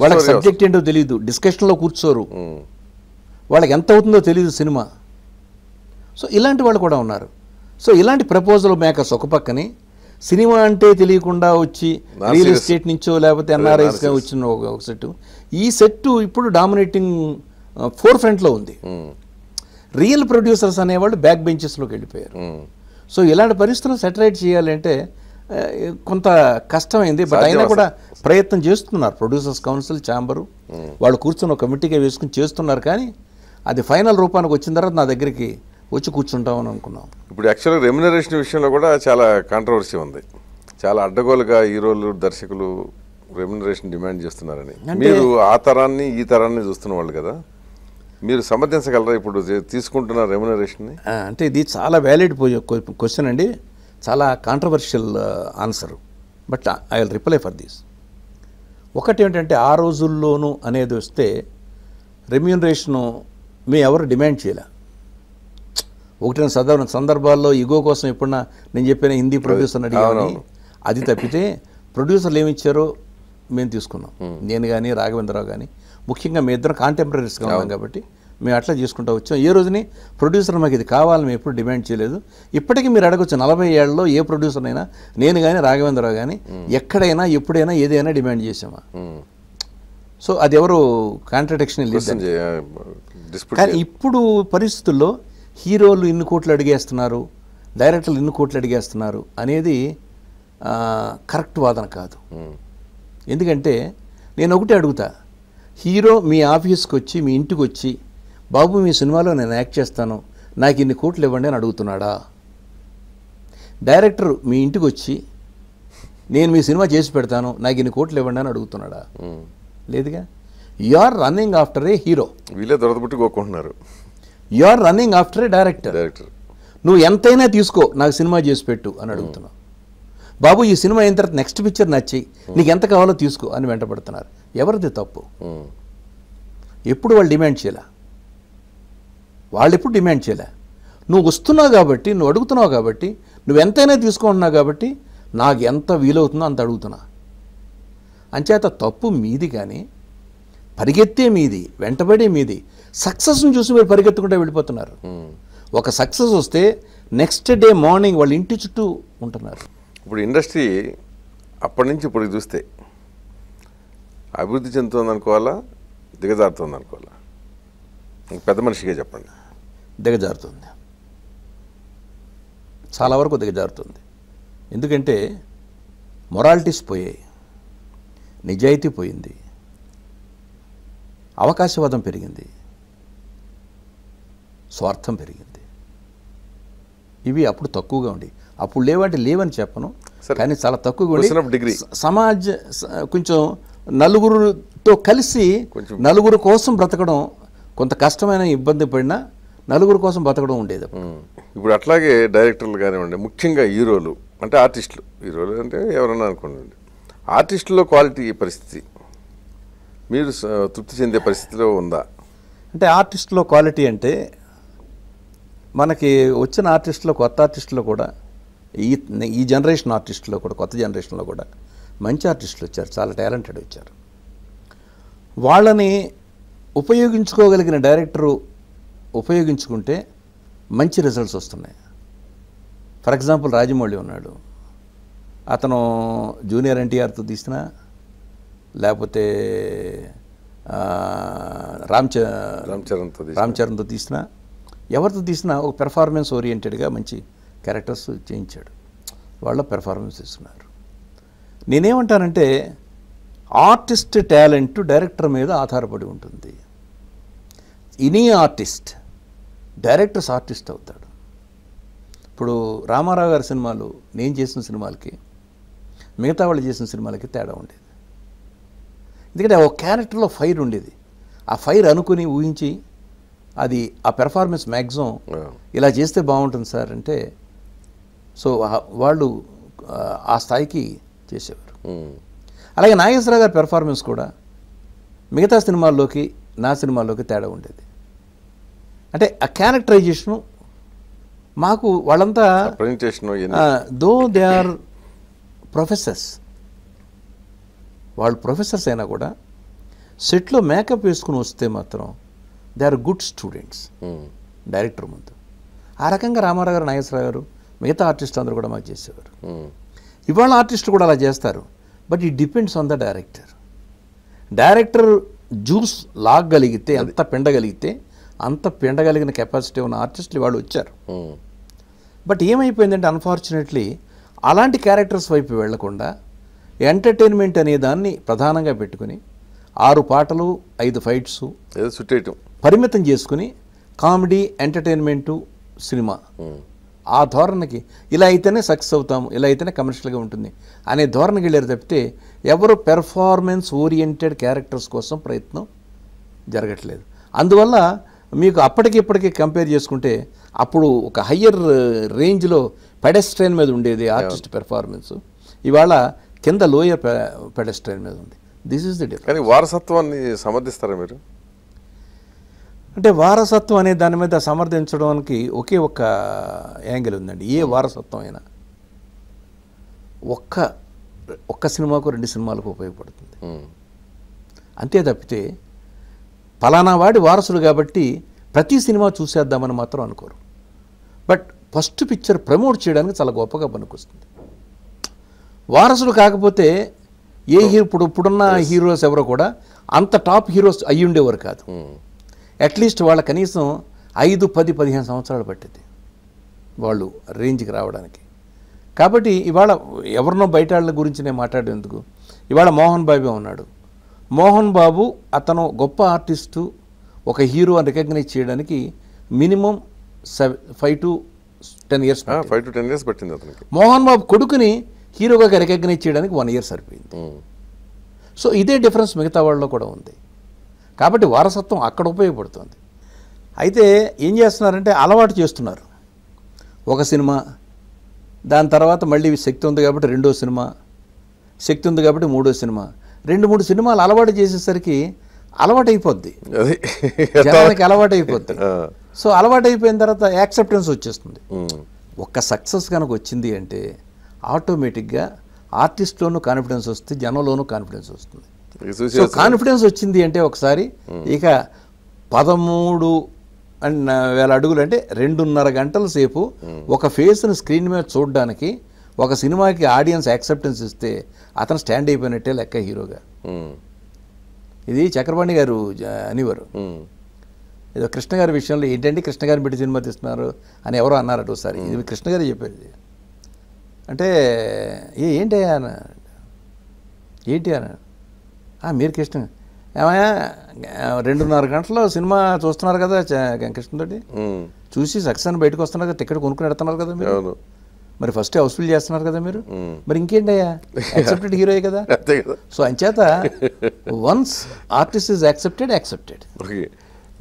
వాళ్ళకి సబ్జెక్ట్ ఏంటో తెలియదు డిస్కషన్లో కూర్చోరు వాళ్ళకి ఎంత అవుతుందో తెలియదు సినిమా సో ఇలాంటి వాళ్ళు కూడా ఉన్నారు సో ఇలాంటి ప్రపోజల్ మేకర్స్ ఒక పక్కని సినిమా అంటే తెలియకుండా వచ్చి రియల్ ఎస్టేట్ నుంచో లేకపోతే ఎన్ఆర్ఐస్గా వచ్చిన ఒక సెట్ ఈ సెట్ ఇప్పుడు డామినేటింగ్ ఫోర్ ఫ్రంట్లో ఉంది రియల్ ప్రొడ్యూసర్స్ అనేవాళ్ళు బ్యాక్ బెంచెస్లోకి వెళ్ళిపోయారు సో ఇలాంటి పరిస్థితులు సెటిలైట్ చేయాలంటే కొంత కష్టమైంది బట్ అయినా కూడా ప్రయత్నం చేస్తున్నారు ప్రొడ్యూసర్స్ కౌన్సిల్ ఛాంబరు వాళ్ళు కూర్చొని ఒక కమిటీగా వేసుకుని చేస్తున్నారు కానీ అది ఫైనల్ రూపానికి వచ్చిన తర్వాత నా దగ్గరికి వచ్చి కూర్చుంటామని అనుకున్నాం ఇప్పుడు యాక్చువల్గా రెమ్యునరేషన్ విషయంలో కూడా చాలా కాంట్రవర్సీ ఉంది చాలా అడ్డగోలుగా హీరోలు దర్శకులు రెమ్యునరేషన్ డిమాండ్ చేస్తున్నారని మీరు ఆ తరాన్ని ఈ తరాన్ని చూస్తున్న వాళ్ళు కదా మీరు సమర్థించగలరా ఇప్పుడు తీసుకుంటున్న రెమ్యునరేషన్ని అంటే ఇది చాలా వ్యాలిడ్ క్వశ్చన్ అండి చాలా controversial answer but I will reply for this ఒకటి ఏంటంటే ఆ రోజుల్లోనూ అనేది వస్తే రెమ్యునరేషను మేము ఎవరు డిమాండ్ చేయలే ఒకటి సందర్భ సందర్భాల్లో ఇగో కోసం ఎప్పుడన్నా నేను చెప్పిన హిందీ ప్రొడ్యూసర్ అడిగాను అది తప్పితే ప్రొడ్యూసర్లు ఏమి ఇచ్చారో మేము తీసుకున్నాం నేను కానీ రాఘవేంద్రరావు కానీ ముఖ్యంగా మీ ఇద్దరు కాంటెంపరీస్గా ఉన్నాం కాబట్టి మేము అట్లా చేసుకుంటూ వచ్చాం ఏ రోజుని ప్రొడ్యూసర్ మాకు ఇది కావాలని మేము ఎప్పుడు డిమాండ్ చేయలేదు ఇప్పటికీ మీరు అడగచ్చు నలభై ఏళ్ళలో ఏ ప్రొడ్యూసర్ అయినా నేను కానీ రాఘవేంద్రరావు కానీ ఎక్కడైనా ఎప్పుడైనా ఏదైనా డిమాండ్ చేసామా సో అది ఎవరు కాంట్రడిక్షన్ కానీ ఇప్పుడు పరిస్థితుల్లో హీరోలు ఇన్ని కోట్లు అడిగేస్తున్నారు డైరెక్టర్లు ఇన్ని కోట్లు అడిగేస్తున్నారు అనేది కరెక్ట్ వాదన కాదు ఎందుకంటే నేను ఒకటే అడుగుతా హీరో మీ ఆఫీస్కి వచ్చి మీ ఇంటికి వచ్చి బాబు మీ సినిమాలో నేను యాక్ట్ చేస్తాను నాకు ఇన్ని కోట్లు ఇవ్వండి అని అడుగుతున్నాడా డైరెక్టర్ మీ ఇంటికి వచ్చి నేను మీ సినిమా చేసి పెడతాను నాకు ఇన్ని కోట్లు ఇవ్వండి అని అడుగుతున్నాడా లేదుగా you are running after a hero వీళ్ళే కోరుకుంటున్నారు you are running after a director director నువ్వు ఎంతైనా తీసుకో నాకు సినిమా చేసి పెట్టు అని అడుగుతున్నావు బాబు ఈ సినిమా అయిన తర్వాత నెక్స్ట్ పిక్చర్ నచ్చి నీకు ఎంత కావాలో తీసుకో అని వెంటబడుతున్నారు ఎవరిది తప్పు ఎప్పుడు వాళ్ళు డిమాండ్ చేయలే వాళ్ళు ఎప్పుడు డిమాండ్ చేయలే నువ్వు వస్తున్నావు కాబట్టి నువ్వు అడుగుతున్నావు కాబట్టి నువ్వు ఎంతైనా తీసుకుంటున్నావు కాబట్టి నాకు ఎంత వీలవుతుందో అంత అడుగుతున్నా అంచేత తప్పు మీది కానీ పరిగెత్తే మీది వెంటబడే మీది సక్సెస్ని చూసి మీరు పరిగెత్తుకుంటూ వెళ్ళిపోతున్నారు ఒక సక్సెస్ వస్తే నెక్స్ట్ డే మార్నింగ్ వాళ్ళ ఇంటి చుట్టూ ఉంటున్నారు ఇప్పుడు ఇండస్ట్రీ అప్పటి నుంచి ఇప్పుడు చూస్తే అభివృద్ధి చెందుతుంది అనుకోవాలా దిగజారుతుంది అనుకోవాలా పెద్ద మనిషిగా చెప్పండి దిగజారుతుంది చాలా వరకు దిగజారుతుంది ఎందుకంటే మొరాలిటీస్ పోయాయి నిజాయితీ పోయింది అవకాశవాదం పెరిగింది స్వార్థం పెరిగింది ఇవి అప్పుడు తక్కువగా ఉండి అప్పుడు లేవంటే లేవని చెప్పను కానీ చాలా తక్కువగా ఉండి సమాజ కొంచెం నలుగురుతో కలిసి నలుగురు కోసం బ్రతకడం కొంత కష్టమైన ఇబ్బంది పడినా నలుగురు కోసం బ్రతకడం ఉండేది ఇప్పుడు అట్లాగే డైరెక్టర్లు కానివ్వండి ముఖ్యంగా హీరోలు అంటే ఆర్టిస్టులు హీరోలు అంటే ఎవరన్నా అనుకోండి ఆర్టిస్టులో క్వాలిటీ పరిస్థితి మీరు తృప్తి చెందే పరిస్థితిలో ఉందా అంటే ఆర్టిస్టులో క్వాలిటీ అంటే మనకి వచ్చిన ఆర్టిస్టులో కొత్త ఆర్టిస్టులో కూడా ఈ ఈ జనరేషన్ ఆర్టిస్టులో కూడా కొత్త జనరేషన్లో కూడా మంచి ఆర్టిస్టులు వచ్చారు చాలా టాలెంటెడ్ వచ్చారు వాళ్ళని ఉపయోగించుకోగలిగిన డైరెక్టరు ఉపయోగించుకుంటే మంచి రిజల్ట్స్ వస్తున్నాయి ఫర్ ఎగ్జాంపుల్ రాజమౌళి ఉన్నాడు అతను జూనియర్ ఎన్టీఆర్తో తీసిన లేకపోతే రామ్ రామ్ చరణ్తో రామ్ చరణ్తో తీసిన ఎవరితో తీసినా ఒక పెర్ఫార్మెన్స్ ఓరియంటెడ్గా మంచి క్యారెక్టర్స్ చేయించాడు వాళ్ళ పెర్ఫార్మెన్స్ ఇస్తున్నారు నేనేమంటానంటే ఆర్టిస్ట్ టాలెంట్ డైరెక్టర్ మీద ఆధారపడి ఉంటుంది ఇనీ ఆర్టిస్ట్ డైరెక్టర్స్ ఆర్టిస్ట్ అవుతాడు ఇప్పుడు రామారావు గారి సినిమాలు నేను చేసిన సినిమాలకి మిగతా వాళ్ళు చేసిన సినిమాలకి తేడా ఉండేది ఎందుకంటే ఒక క్యారెక్టర్లో ఫైర్ ఉండేది ఆ ఫైర్ అనుకుని ఊహించి అది ఆ పెర్ఫార్మెన్స్ మ్యాక్సిమం ఇలా చేస్తే బాగుంటుంది సార్ అంటే సో వాళ్ళు ఆ స్థాయికి చేసేవారు అలాగే నాగేశ్వర గారి పెర్ఫార్మెన్స్ కూడా మిగతా సినిమాల్లోకి నా సినిమాల్లోకి తేడా ఉండేది అంటే ఆ క్యారెక్టరైజేషను మాకు వాళ్ళంతా దో దే ఆర్ ప్రొఫెసర్స్ వాళ్ళు ప్రొఫెసర్స్ అయినా కూడా సెట్లో మేకప్ వేసుకుని వస్తే మాత్రం they are good students director ముందు ఆ రకంగా రామారావు గారు నాగేశ్వరరావు గారు మిగతా ఆర్టిస్ట్ అందరూ కూడా మాకు చేసేవారు ఇవాళ ఆర్టిస్ట్ కూడా అలా చేస్తారు but it depends on the director director juice లాగలిగితే అంత పిండగలిగితే అంత పిండగలిగిన కెపాసిటీ ఉన్న ఆర్టిస్టులు ఇవాళ వచ్చారు బట్ ఏమైపోయిందంటే అన్ఫార్చునేట్లీ అలాంటి క్యారెక్టర్స్ వైపు వెళ్లకుండా ఎంటర్టైన్మెంట్ అనే దాన్ని ప్రధానంగా పెట్టుకుని ఆరు పాటలు ఐదు ఫైట్స్ పరిమితం చేసుకుని కామెడీ ఎంటర్టైన్మెంటు సినిమా ఆ ధోరణికి ఇలా అయితేనే సక్సెస్ అవుతాము ఇలా అయితేనే కమర్షియల్గా ఉంటుంది అనే ధోరణికి వెళ్ళారు తప్పితే ఎవరు పెర్ఫార్మెన్స్ ఓరియంటెడ్ క్యారెక్టర్స్ కోసం ప్రయత్నం జరగట్లేదు అందువల్ల మీకు అప్పటికిప్పటికీ కంపేర్ చేసుకుంటే అప్పుడు ఒక హయ్యర్ రేంజ్లో పెడెస్ట్రైన్ మీద ఉండేది ఆర్టిస్ట్ పెర్ఫార్మెన్స్ ఇవాళ కింద లోయర్ పె పెడెస్ట్రైన్ మీద ఉంది దిస్ ఈస్ ది డిఫరెన్స్ కానీ వారసత్వాన్ని సమర్థిస్తారా మీరు అంటే వారసత్వం అనే దాని మీద సమర్థించడానికి ఒకే ఒక యాంగిల్ ఉందండి ఏ వారసత్వం అయినా ఒక్క ఒక్క సినిమాకు రెండు సినిమాలకు ఉపయోగపడుతుంది అంతే తప్పితే ఫలానా వాడి వారసులు కాబట్టి ప్రతి సినిమా చూసేద్దామని మాత్రం అనుకోరు బట్ ఫస్ట్ పిక్చర్ ప్రమోట్ చేయడానికి చాలా గొప్పగా పనికొస్తుంది వారసులు కాకపోతే ఏ హీరో ఇప్పుడు ఇప్పుడున్న హీరోస్ ఎవరో కూడా అంత టాప్ హీరోస్ అయ్యుండేవారు కాదు అట్లీస్ట్ వాళ్ళ కనీసం ఐదు పది పదిహేను సంవత్సరాలు పట్టింది వాళ్ళు రేంజ్కి రావడానికి కాబట్టి ఇవాళ ఎవరినో బయట వాళ్ళ గురించి నేను మాట్లాడేందుకు ఇవాళ మోహన్ బాబే ఉన్నాడు మోహన్ బాబు అతను గొప్ప ఆర్టిస్టు ఒక హీరో అని రికగ్నైజ్ చేయడానికి minimum five to ten years five to ten years పట్టింది అతనికి మోహన్ బాబు కొడుకుని హీరోగా రికగ్నైజ్ చేయడానికి వన్ ఇయర్ సరిపోయింది సో ఇదే డిఫరెన్స్ మిగతా వాళ్ళలో కూడా ఉంది కాబట్టి వారసత్వం అక్కడ ఉపయోగపడుతుంది అయితే ఏం చేస్తున్నారంటే అలవాటు చేస్తున్నారు ఒక సినిమా దాని తర్వాత మళ్ళీ శక్తి ఉంది కాబట్టి రెండో సినిమా శక్తి ఉంది కాబట్టి మూడో సినిమా రెండు మూడు సినిమాలు అలవాటు చేసేసరికి అలవాటు అయిపోద్ది జనానికి అలవాటు అయిపోద్ది సో అలవాటు అయిపోయిన తర్వాత యాక్సెప్టెన్స్ వచ్చేస్తుంది ఒక్క సక్సెస్ కనుక వచ్చింది అంటే ఆటోమేటిక్గా ఆర్టిస్ట్లోనూ కాన్ఫిడెన్స్ వస్తుంది జనంలోనూ కాన్ఫిడెన్స్ వస్తుంది సో కాన్ఫిడెన్స్ వచ్చింది అంటే ఒకసారి hmm. ఇక పదమూడు అండ్ వేల అడుగులు అంటే రెండున్నర గంటల సేపు hmm. ఒక ఫేస్ని స్క్రీన్ మీద చూడడానికి ఒక సినిమాకి ఆడియన్స్ యాక్సెప్టెన్స్ ఇస్తే అతను స్టాండ్ అయిపోయినట్టే లెక్క హీరోగా hmm. ఇది చక్రపాణి గారు అనివారు ఇది కృష్ణ గారి విషయంలో ఏంటంటే కృష్ణ గారిని పెట్టి సినిమా తీస్తున్నారు అని ఎవరో అన్నారట ఒకసారి ఇది కృష్ణ గారే చెప్పేది అంటే ఏంటి అన్న ఏంటి అన్నాడు మీరు కృష్ణ ఏమయ్యా రెండున్నర గంటలు సినిమా చూస్తున్నారు కదా కృష్ణతోటి చూసి సక్సెస్ అని బయటకు వస్తున్నారు కదా టికెట్ కొనుక్కుని పెడుతున్నారు కదా మీరు మరి ఫస్ట్ ఫుల్ చేస్తున్నారు కదా మీరు మరి అయ్యా యాక్సెప్టెడ్ హీరోయే కదా సో అంచేత once artist is accepted accepted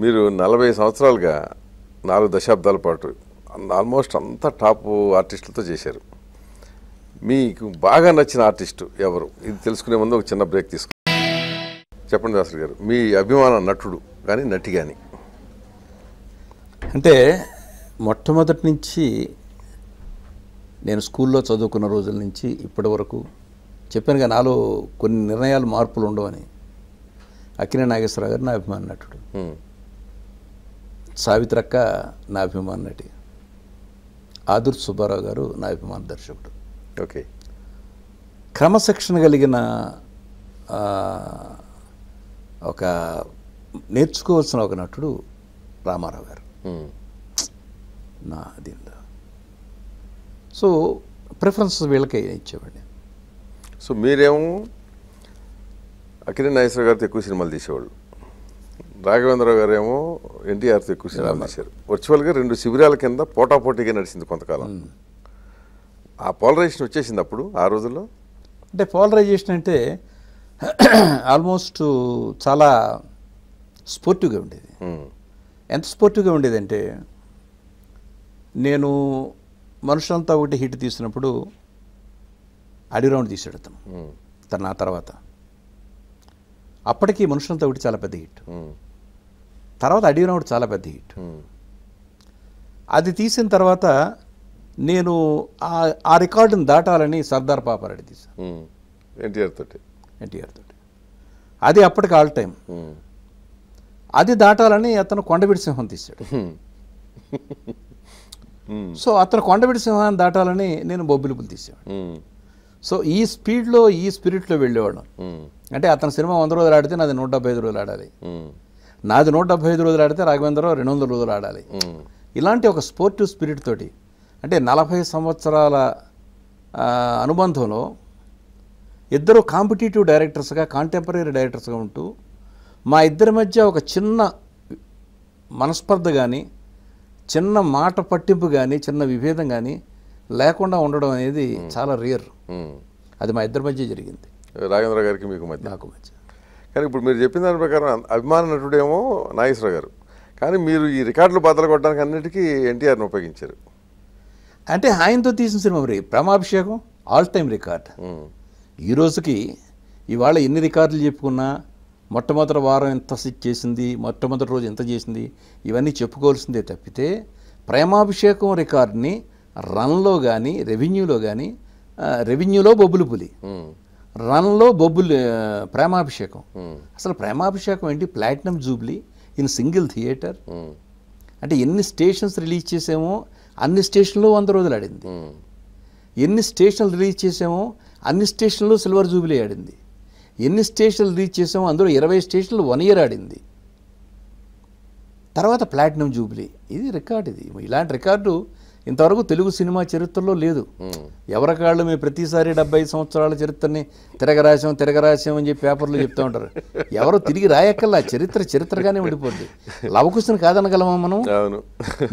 మీరు నలభై సంవత్సరాలుగా నాలుగు దశాబ్దాల పాటు ఆల్మోస్ట్ అంతా టాప్ ఆర్టిస్టులతో చేశారు మీకు బాగా నచ్చిన ఆర్టిస్టు ఎవరు ఇది తెలుసుకునే ముందు ఒక చిన్న బ్రేక్ తీసుకు చెప్పండి దాసరి గారు మీ అభిమాన నటుడు కానీ నటి కానీ అంటే మొట్టమొదటి నుంచి నేను స్కూల్లో చదువుకున్న రోజుల నుంచి ఇప్పటి వరకు చెప్పాను కానీ నాలో కొన్ని నిర్ణయాలు మార్పులు ఉండవని అక్కినే నాగేశ్వరరావు గారు నా అభిమాన నటుడు సావిత్రక్క నా అభిమాన నటి ఆదుర్ సుబ్బారావు గారు నా అభిమాన దర్శకుడు ఓకే క్రమశిక్షణ కలిగిన ఒక నేర్చుకోవాల్సిన ఒక నటుడు రామారావు గారు నా దీనిలో సో ప్రిఫరెన్స్ వీళ్ళకే ఇచ్చేవాడిని సో మీరేమో అఖిల నాగేశ్వర గారితో ఎక్కువ సినిమాలు తీసేవాళ్ళు రాఘవేంద్రరావు గారు ఏమో ఎన్టీఆర్తో ఎక్కువ సినిమాలు తీశారు వర్చువల్గా రెండు శిబిరాల కింద పోటాపోటీగా నడిచింది కొంతకాలం ఆ పోలరైజేషన్ వచ్చేసింది అప్పుడు ఆ రోజుల్లో అంటే పోలరైజేషన్ అంటే ఆల్మోస్ట్ చాలా స్పోర్టివ్గా ఉండేది ఎంత స్పోర్టివ్గా ఉండేదంటే నేను మనుషులంతా ఒకటి హిట్ తీసినప్పుడు అడిరౌండ్ తీసాడు అతను తను నా తర్వాత అప్పటికి మనుషులంతా ఒకటి చాలా పెద్ద హిట్ తర్వాత అడిరౌండ్ చాలా పెద్ద హిట్ అది తీసిన తర్వాత నేను ఆ రికార్డును దాటాలని సర్దార్ పాపారెడ్డి తీసాను ఎన్టీఆర్ తోటి ఎన్టీఆర్ తోటి అది అప్పటికి ఆల్ టైం అది దాటాలని అతను కొండవీడి సింహం తీశాడు సో అతను కొండవీడి సింహాన్ని దాటాలని నేను బొబ్బిలుపులు తీసాను సో ఈ స్పీడ్లో ఈ స్పిరిట్లో వెళ్ళేవాడు అంటే అతని సినిమా వంద రోజులు ఆడితే నాది నూట డెబ్బై ఐదు రోజులు ఆడాలి నాది నూట డెబ్బై ఐదు రోజులు ఆడితే రాఘవేంద్రరావు రెండు వందల రోజులు ఆడాలి ఇలాంటి ఒక స్పోర్టివ్ స్పిరిట్ తోటి అంటే నలభై సంవత్సరాల అనుబంధంలో ఇద్దరు కాంపిటేటివ్ డైరెక్టర్స్గా కాంటెంపరీ డైరెక్టర్స్గా ఉంటూ మా ఇద్దరి మధ్య ఒక చిన్న మనస్పర్ధ కానీ చిన్న మాట పట్టింపు కానీ చిన్న విభేదం కానీ లేకుండా ఉండడం అనేది చాలా రియర్ అది మా ఇద్దరి మధ్య జరిగింది రాఘేంద్ర గారికి మీకు మధ్య నాకు మధ్య కానీ ఇప్పుడు మీరు చెప్పిన దాని ప్రకారం అభిమాన నటుడేమో నాగేశ్వర గారు కానీ మీరు ఈ రికార్డులు బాధలు కొట్టడానికి అన్నిటికీ ఎన్టీఆర్ని ఉపయోగించారు అంటే ఆయనతో తీసిన సినిమా మరి ప్రేమాభిషేకం ఆల్ టైమ్ రికార్డ్ ఈ రోజుకి ఇవాళ ఎన్ని రికార్డులు చెప్పుకున్నా మొట్టమొదటి వారం ఎంత చేసింది మొట్టమొదటి రోజు ఎంత చేసింది ఇవన్నీ చెప్పుకోవాల్సిందే తప్పితే ప్రేమాభిషేకం రికార్డుని రన్లో కానీ రెవెన్యూలో కానీ రెవెన్యూలో బొబ్బులు పులి రన్లో బొబ్బులు ప్రేమాభిషేకం అసలు ప్రేమాభిషేకం ఏంటి platinum jubilee in single theatre అంటే ఎన్ని స్టేషన్స్ రిలీజ్ చేసామో అన్ని స్టేషన్లో వంద రోజులు ఆడింది ఎన్ని స్టేషన్లు రిలీజ్ చేసామో అన్ని స్టేషన్లు సిల్వర్ జూబిలీ ఆడింది ఎన్ని స్టేషన్లు రీచ్ చేసాము అందులో ఇరవై స్టేషన్లు వన్ ఇయర్ ఆడింది తర్వాత ప్లాటినం జూబిలీ ఇది రికార్డ్ ఇది ఇలాంటి రికార్డు ఇంతవరకు తెలుగు సినిమా చరిత్రలో లేదు ఎవరికాళ్ళు మేము ప్రతిసారి డెబ్బై సంవత్సరాల చరిత్రని తిరగరాశాం తిరగరాశాం అని చెప్పి పేపర్లో చెప్తూ ఉంటారు ఎవరు తిరిగి రాయక్కల్లా చరిత్ర చరిత్రగానే ఉండిపోద్ది లవకుశను కాదనగలమా మనం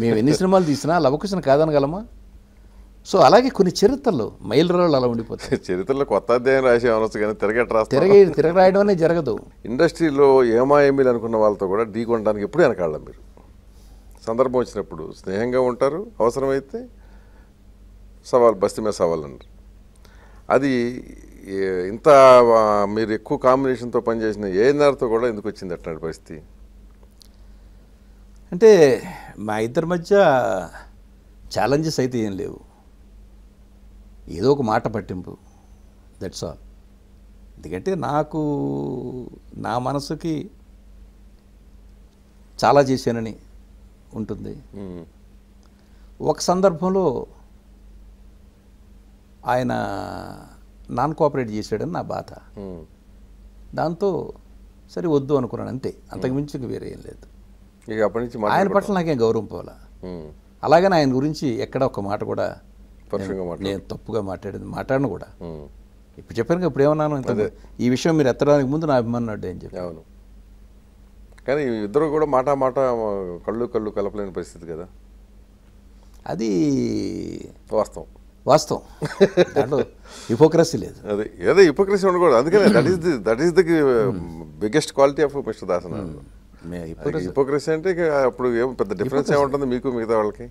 మేము ఎన్ని సినిమాలు తీసినా లవకుశను కాదనగలమా సో అలాగే కొన్ని చరిత్రలు మైలురాళ్ళు అలా ఉండిపోతాయి చరిత్రలో కొత్త అధ్యాయం రాసి అనొచ్చు కానీ తిరగట రాస్తా తిరగ తిరగరాయడం అనేది జరగదు ఇండస్ట్రీలో ఏమాయమీలు అనుకున్న వాళ్ళతో కూడా ఢీ కొనడానికి ఎప్పుడు వెనకాళ్ళం మీరు సందర్భం వచ్చినప్పుడు స్నేహంగా ఉంటారు అవసరమైతే సవాల్ మీద సవాల్ అంటారు అది ఇంత మీరు ఎక్కువ కాంబినేషన్తో పనిచేసిన ఏఎన్ఆర్తో కూడా ఎందుకు వచ్చింది అట్లాంటి పరిస్థితి అంటే మా ఇద్దరి మధ్య ఛాలెంజెస్ అయితే ఏం లేవు ఏదో ఒక మాట పట్టింపు దట్స్ ఆల్ ఎందుకంటే నాకు నా మనసుకి చాలా చేశానని ఉంటుంది ఒక సందర్భంలో ఆయన నాన్ కోఆపరేట్ చేశాడని నా బాధ దాంతో సరే వద్దు అనుకున్నాను అంతే అంతకుమించి వేరే ఏం లేదు ఆయన పట్ల నాకేం గౌరవం పోవాలా అలాగే ఆయన గురించి ఎక్కడ ఒక మాట కూడా నేను తప్పుగా మాట్లాడేది మాట్లాడను కూడా ఇప్పుడు చెప్పాను ఇప్పుడు ఏమన్నాను ఇంత ఈ విషయం మీరు ఎత్తడానికి ముందు నా అడ్డు అని చెప్పి అవును కానీ ఇద్దరు కూడా మాట మాట కళ్ళు కళ్ళు కలపలేని పరిస్థితి కదా అది వాస్తవం వాస్తవం దాంట్లో హిపోక్రసీ లేదు అదే ఏదో హిపోక్రసీ ఉండకూడదు అందుకనే that is the that is the biggest quality of mister Dasan hypocrisy అంటే అప్పుడు ఏం పెద్ద డిఫరెన్స్ ఉంటుంది మీకు మిగతా వాళ్ళకి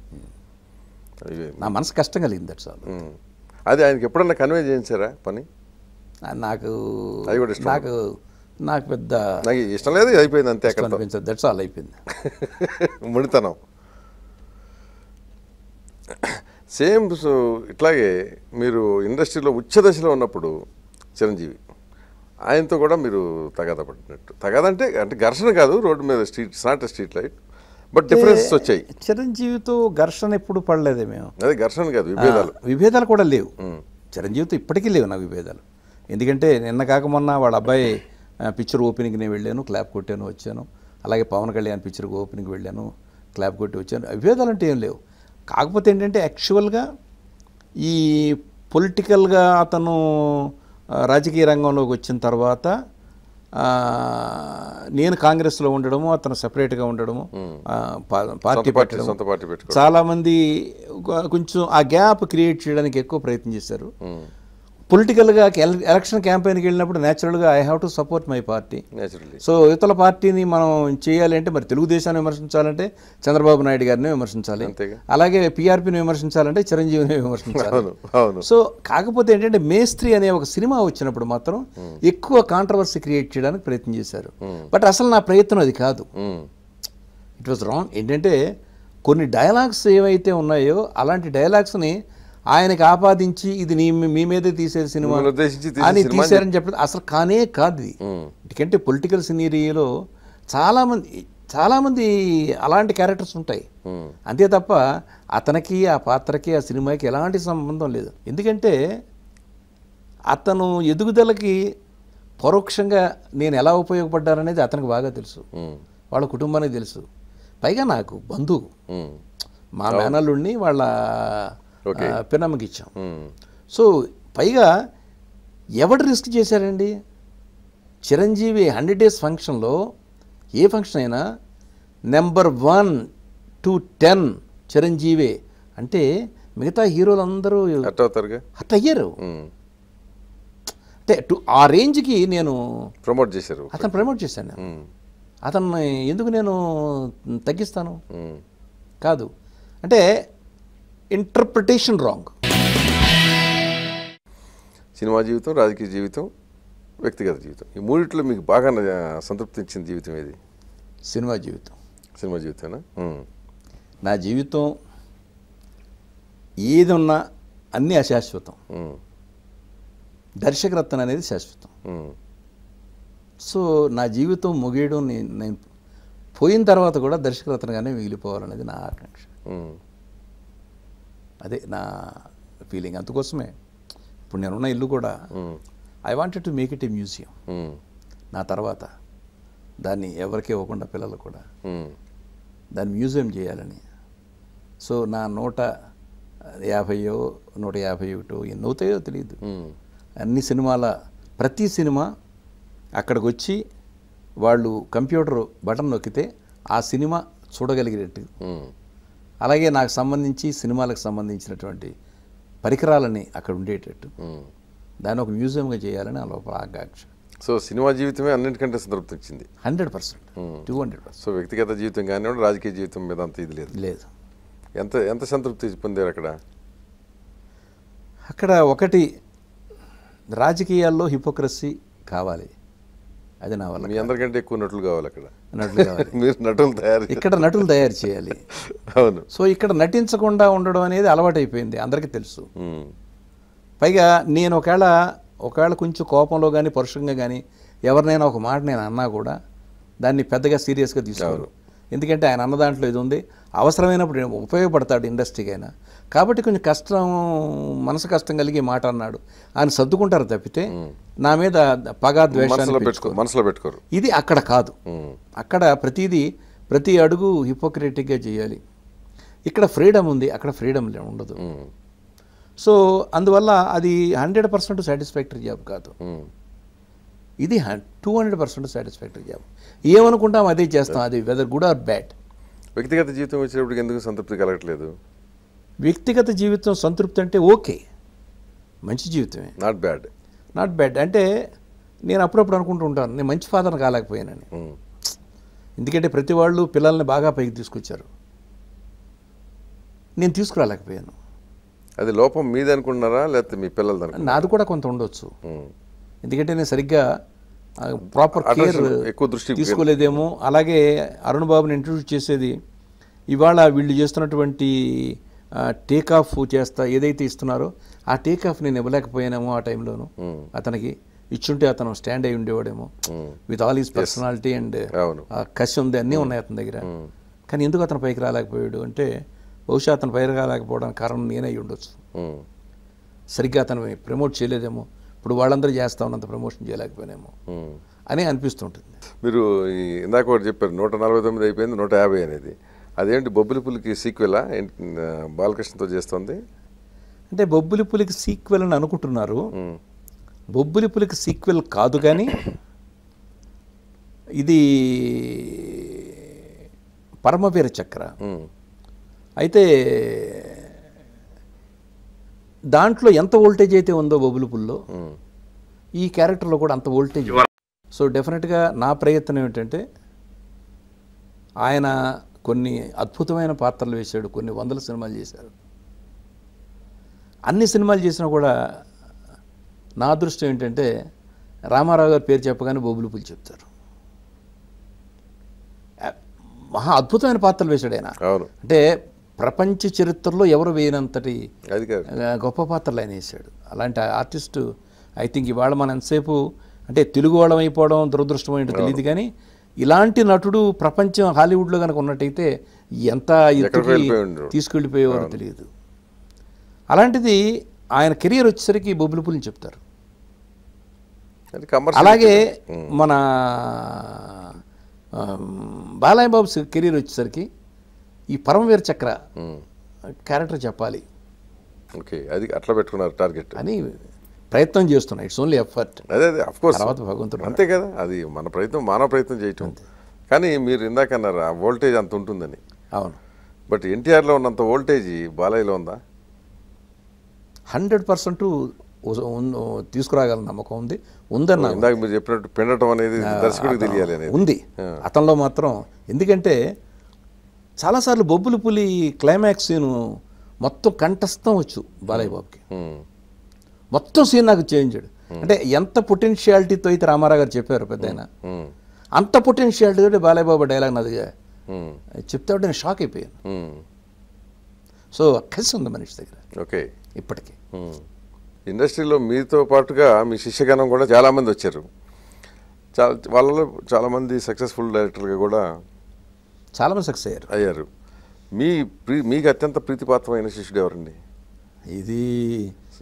నా మనసు కష్టం కలిగింది దట్స్ ఆల్ అది ఆయనకి ఎప్పుడన్నా కన్వే చేయించారా పని నాకు నాకు నాకు పెద్ద నాకు ఇష్టం లేదు అయిపోయింది అంతే అనిపించదు దట్స్ ఆల్ అయిపోయింది ముడితనం సేమ్ ఇట్లాగే మీరు ఇండస్ట్రీలో ఉచ్చ దశలో ఉన్నప్పుడు చిరంజీవి ఆయనతో కూడా మీరు తగాద పడినట్టు తగాదంటే అంటే ఘర్షణ కాదు రోడ్డు మీద స్ట్రీట్ స్నాట్ స్ట్రీట్ లైట్ బట్ డిఫరెన్సెస్ వచ్చాయి చిరంజీవితో ఘర్షణ ఎప్పుడు పడలేదే మేము అదే ఘర్షణ కాదు విభేదాలు విభేదాలు కూడా లేవు చిరంజీవితో ఇప్పటికీ లేవు నా విభేదాలు ఎందుకంటే నిన్న కాక మొన్న వాళ్ళ అబ్బాయి పిక్చర్ ఓపెనింగ్ నేను వెళ్ళాను క్లాప్ కొట్టాను వచ్చాను అలాగే పవన్ కళ్యాణ్ పిక్చర్ ఓపెనింగ్ వెళ్ళాను క్లాప్ కొట్టి వచ్చాను విభేదాలు అంటే ఏం లేవు కాకపోతే ఏంటంటే యాక్చువల్గా ఈ పొలిటికల్గా అతను రాజకీయ రంగంలోకి వచ్చిన తర్వాత నేను కాంగ్రెస్లో ఉండడము అతను సపరేట్గా ఉండడము hmm. పార్టీ పెట్టడం చాలామంది కొంచెం ఆ గ్యాప్ క్రియేట్ చేయడానికి ఎక్కువ ప్రయత్నం చేశారు hmm. పొలిటికల్గా ఎలక్షన్ క్యాంపెయిన్కి వెళ్ళినప్పుడు న్యాచురల్గా I have to support my party so ఇతర పార్టీని మనం చేయాలి అంటే మరి తెలుగుదేశాన్ని విమర్శించాలంటే చంద్రబాబు నాయుడు గారిని విమర్శించాలి అలాగే పీఆర్పీని విమర్శించాలంటే చిరంజీవిని విమర్శించాలి సో కాకపోతే ఏంటంటే మేస్త్రి అనే ఒక సినిమా వచ్చినప్పుడు మాత్రం ఎక్కువ కాంట్రవర్సీ క్రియేట్ చేయడానికి ప్రయత్నం చేశారు బట్ అసలు నా ప్రయత్నం అది కాదు ఇట్ వాజ్ రాంగ్ ఏంటంటే కొన్ని డైలాగ్స్ ఏవైతే ఉన్నాయో అలాంటి డైలాగ్స్ని ఆయనకి ఆపాదించి ఇది మీ మీదే తీసే సినిమా అని తీశారని చెప్పి అసలు కానే కాదు ఇది ఎందుకంటే పొలిటికల్ సినీరియాలో చాలామంది చాలామంది అలాంటి క్యారెక్టర్స్ ఉంటాయి అంతే తప్ప అతనికి ఆ పాత్రకి ఆ సినిమాకి ఎలాంటి సంబంధం లేదు ఎందుకంటే అతను ఎదుగుదలకి పరోక్షంగా నేను ఎలా ఉపయోగపడ్డాననేది అతనికి బాగా తెలుసు వాళ్ళ కుటుంబానికి తెలుసు పైగా నాకు బంధువు మా మేనల్లుడిని వాళ్ళ పినమ్మకి ఇచ్చాం సో పైగా ఎవడు రిస్క్ చేశారండి చిరంజీవి హండ్రెడ్ డేస్ ఫంక్షన్లో ఏ ఫంక్షన్ అయినా number one to ten Chiranjeevi అంటే మిగతా హీరోలు అందరూ హట్ అవుతారు హట్ అయ్యారు అంటే టు ఆ రేంజ్కి నేను ప్రమోట్ చేశారు అతను ప్రమోట్ చేశాను అతన్ని ఎందుకు నేను తగ్గిస్తాను కాదు అంటే ఇంటర్ప్రిటేషన్ రాంగ్ సినిమా జీవితం రాజకీయ జీవితం వ్యక్తిగత జీవితం ఈ మూడిట్లో మీకు బాగా సంతృప్తి ఇచ్చిన జీవితం ఏది సినిమా జీవితం సినిమా జీవితమేనా నా జీవితం ఏది ఉన్నా అన్నీ అశాశ్వతం దర్శకరత్నం అనేది శాశ్వతం సో నా జీవితం ముగియడం నేను పోయిన తర్వాత కూడా దర్శకరత్నగానే మిగిలిపోవాలనేది నా ఆకాంక్ష అదే నా ఫీలింగ్ అందుకోసమే ఇప్పుడు నేనున్న ఇల్లు కూడా I wanted to make it a museum నా తర్వాత దాన్ని ఎవరికి ఇవ్వకుండా పిల్లలు కూడా దాన్ని మ్యూజియం చేయాలని సో నా నూట యాభయో నూట యాభై ఒకటో ఎన్నవుతాయో తెలియదు అన్ని సినిమాల ప్రతి సినిమా అక్కడికి వచ్చి వాళ్ళు కంప్యూటర్ బటన్ నొక్కితే ఆ సినిమా చూడగలిగినట్టు అలాగే నాకు సంబంధించి సినిమాలకు సంబంధించినటువంటి పరికరాలని అక్కడ ఉండేటట్టు దాన్ని ఒక మ్యూజియంగా చేయాలని ఆ లోపల ఆకాంక్ష సో సినిమా జీవితమే అన్నింటికంటే సంతృప్తి ఇచ్చింది hundred percent two hundred percent so వ్యక్తిగత జీవితం కూడా రాజకీయ జీవితం మీద అంత ఇది లేదు లేదు ఎంత ఎంత సంతృప్తి పొందారు అక్కడ అక్కడ ఒకటి రాజకీయాల్లో హిపోక్రసీ కావాలి అది నా వల్ల మీ అందరికంటే ఎక్కువ నటులు కావాలి అక్కడ నటులు కావాలి మీరు నటులు తయారు ఇక్కడ నటులు తయారు చేయాలి అవును సో ఇక్కడ నటించకుండా ఉండడం అనేది అలవాటు అయిపోయింది అందరికీ తెలుసు పైగా నేను ఒకవేళ ఒకవేళ కొంచెం కోపంలో కానీ పరుషంగా కానీ ఎవరినైనా ఒక మాట నేను అన్నా కూడా దాన్ని పెద్దగా సీరియస్గా తీసుకోరు ఎందుకంటే ఆయన అన్న దాంట్లో ఇది ఉంది అవసరమైనప్పుడు ఉపయోగపడతాడు ఇండస్ట్రీకి అయినా కాబట్టి కొంచెం కష్టం మనసు కష్టం కలిగే మాట అన్నాడు ఆయన సర్దుకుంటారు తప్పితే నా మీద పగ మనసులో పెట్టుకోరు ఇది అక్కడ కాదు అక్కడ ప్రతిదీ ప్రతి అడుగు హిపోక్రెటిక్గా చేయాలి ఇక్కడ ఫ్రీడమ్ ఉంది అక్కడ ఫ్రీడమ్ ఉండదు సో అందువల్ల అది హండ్రెడ్ పర్సెంట్ సాటిస్ఫాక్టరీ జాబ్ కాదు ఇది two hundred percent satisfactory job ఏమనుకుంటాం అదే చేస్తాం అది వెదర్ గుడ్ ఆర్ బ్యాడ్ వ్యక్తిగత జీవితం వచ్చినప్పుడు ఎందుకు సంతృప్తి కలగట్లేదు వ్యక్తిగత జీవితం సంతృప్తి అంటే ఓకే మంచి జీవితమే నాట్ బ్యాడ్ నాట్ బ్యాడ్ అంటే నేను అప్పుడప్పుడు అనుకుంటూ ఉంటాను నేను మంచి ఫాదర్ కాలేకపోయానని hmm. ఎందుకంటే ప్రతి వాళ్ళు పిల్లల్ని బాగా పైకి తీసుకొచ్చారు నేను తీసుకురాలేకపోయాను అది లోపం మీద అనుకుంటున్నారా లేకపోతే మీ పిల్లల నాది కూడా కొంత ఉండొచ్చు hmm. ఎందుకంటే నేను సరిగ్గా ప్రాపర్ కేర్ ఎక్కువ దృష్టి తీసుకోలేదేమో అలాగే అరుణ్ బాబుని ఇంట్రడ్యూస్ చేసేది ఇవాళ వీళ్ళు చేస్తున్నటువంటి టేక్ ఆఫ్ చేస్తా ఏదైతే ఇస్తున్నారో ఆ టేక్ ఆఫ్ నేను ఇవ్వలేకపోయానేమో ఆ టైంలోను అతనికి ఇచ్చుంటే అతను స్టాండ్ అయి ఉండేవాడేమో with all his personality and కసి ఉంది అన్నీ ఉన్నాయి అతని దగ్గర కానీ ఎందుకు అతను పైకి రాలేకపోయాడు అంటే బహుశా అతను పైకి రాలేకపోవడానికి కారణం నేనే ఉండొచ్చు సరిగ్గా అతను ప్రమోట్ చేయలేదేమో ఇప్పుడు వాళ్ళందరూ చేస్తా ఉన్నంత ప్రమోషన్ చేయలేకపోయినేమో అని అనిపిస్తుంటుంది మీరు ఇందాక ఒకటి చెప్పారు నూట నలభై తొమ్మిది అయిపోయింది నూట యాభై అనేది అదేంటి బొబ్బులి పులికి సీక్వెలా బాలకృష్ణతో చేస్తుంది అంటే బొబ్బులి పులికి సీక్వెల్ అని అనుకుంటున్నారు బొబ్బులి పులికి సీక్వెల్ కాదు కానీ ఇది పరమవీర చక్ర అయితే దాంట్లో ఎంత వోల్టేజ్ అయితే ఉందో పుల్లో ఈ క్యారెక్టర్లో కూడా అంత వోల్టేజ్ సో డెఫినెట్గా నా ప్రయత్నం ఏంటంటే ఆయన కొన్ని అద్భుతమైన పాత్రలు వేశాడు కొన్ని వందల సినిమాలు చేశారు అన్ని సినిమాలు చేసినా కూడా నా అదృష్టం ఏంటంటే రామారావు గారు పేరు చెప్పగానే బొబులు పులి చెప్తారు మహా అద్భుతమైన పాత్రలు వేశాడు ఆయన అంటే ప్రపంచ చరిత్రలో ఎవరు వేయనంతటి గొప్ప పాత్రలు ఆయన వేశాడు అలాంటి ఆర్టిస్టు ఐ థింక్ ఇవాళ మన ఎంతసేపు అంటే తెలుగు వాళ్ళం అయిపోవడం దురదృష్టం ఏంటో తెలియదు కానీ ఇలాంటి నటుడు ప్రపంచం హాలీవుడ్లో కనుక ఉన్నట్టయితే ఎంత ఎత్తుకి తీసుకెళ్ళిపోయేవారో తెలియదు అలాంటిది ఆయన కెరీర్ వచ్చేసరికి బొబ్బులుపుల్ని చెప్తారు అలాగే మన బాలయ్య బాబు కెరీర్ వచ్చేసరికి ఈ పరమవీర చక్ర క్యారెక్టర్ చెప్పాలి ఓకే అది అట్లా పెట్టుకున్నారు టార్గెట్ అని ప్రయత్నం చేస్తున్నాయి ఇట్స్ ఓన్లీ ఎఫర్ట్ అదే అదే అఫ్కోర్స్ తర్వాత భగవంతుడు అంతే కదా అది మన ప్రయత్నం మానవ ప్రయత్నం చేయటం కానీ మీరు ఇందాక అన్నారు ఆ వోల్టేజ్ అంత ఉంటుందని అవును బట్ ఎన్టీఆర్లో ఉన్నంత వోల్టేజ్ బాలయ్యలో ఉందా హండ్రెడ్ పర్సెంట్ తీసుకురాగల నమ్మకం ఉంది ఉందన్న ఇందాక మీరు చెప్పినట్టు పిండటం అనేది దర్శకుడికి తెలియాలి అనేది ఉంది అతనిలో మాత్రం ఎందుకంటే చాలాసార్లు బొబ్బులు పులి క్లైమాక్స్ సీను మొత్తం కంఠస్థం వచ్చు బాలయ్య బాబుకి మొత్తం సీన్ నాకు చేయించాడు అంటే ఎంత పొటెన్షియాలిటీతో అయితే రామారావు గారు చెప్పారు పెద్ద అంత పొటెన్షియాలిటీతో బాలయ్య బాబు డైలాగ్ నాదిగా చెప్తే నేను షాక్ అయిపోయాను సో కలిసి ఉంది మనిషి దగ్గర ఓకే ఇప్పటికీ ఇండస్ట్రీలో మీతో పాటుగా మీ శిష్యగణం కూడా చాలామంది వచ్చారు చాలా వాళ్ళలో చాలామంది సక్సెస్ఫుల్ డైరెక్టర్గా కూడా చాలామంది సక్సెస్ అయ్యారు అయ్యారు మీ ప్రీ మీకు అత్యంత ప్రీతిపాత్రమైన శిష్యుడు ఎవరండి ఇది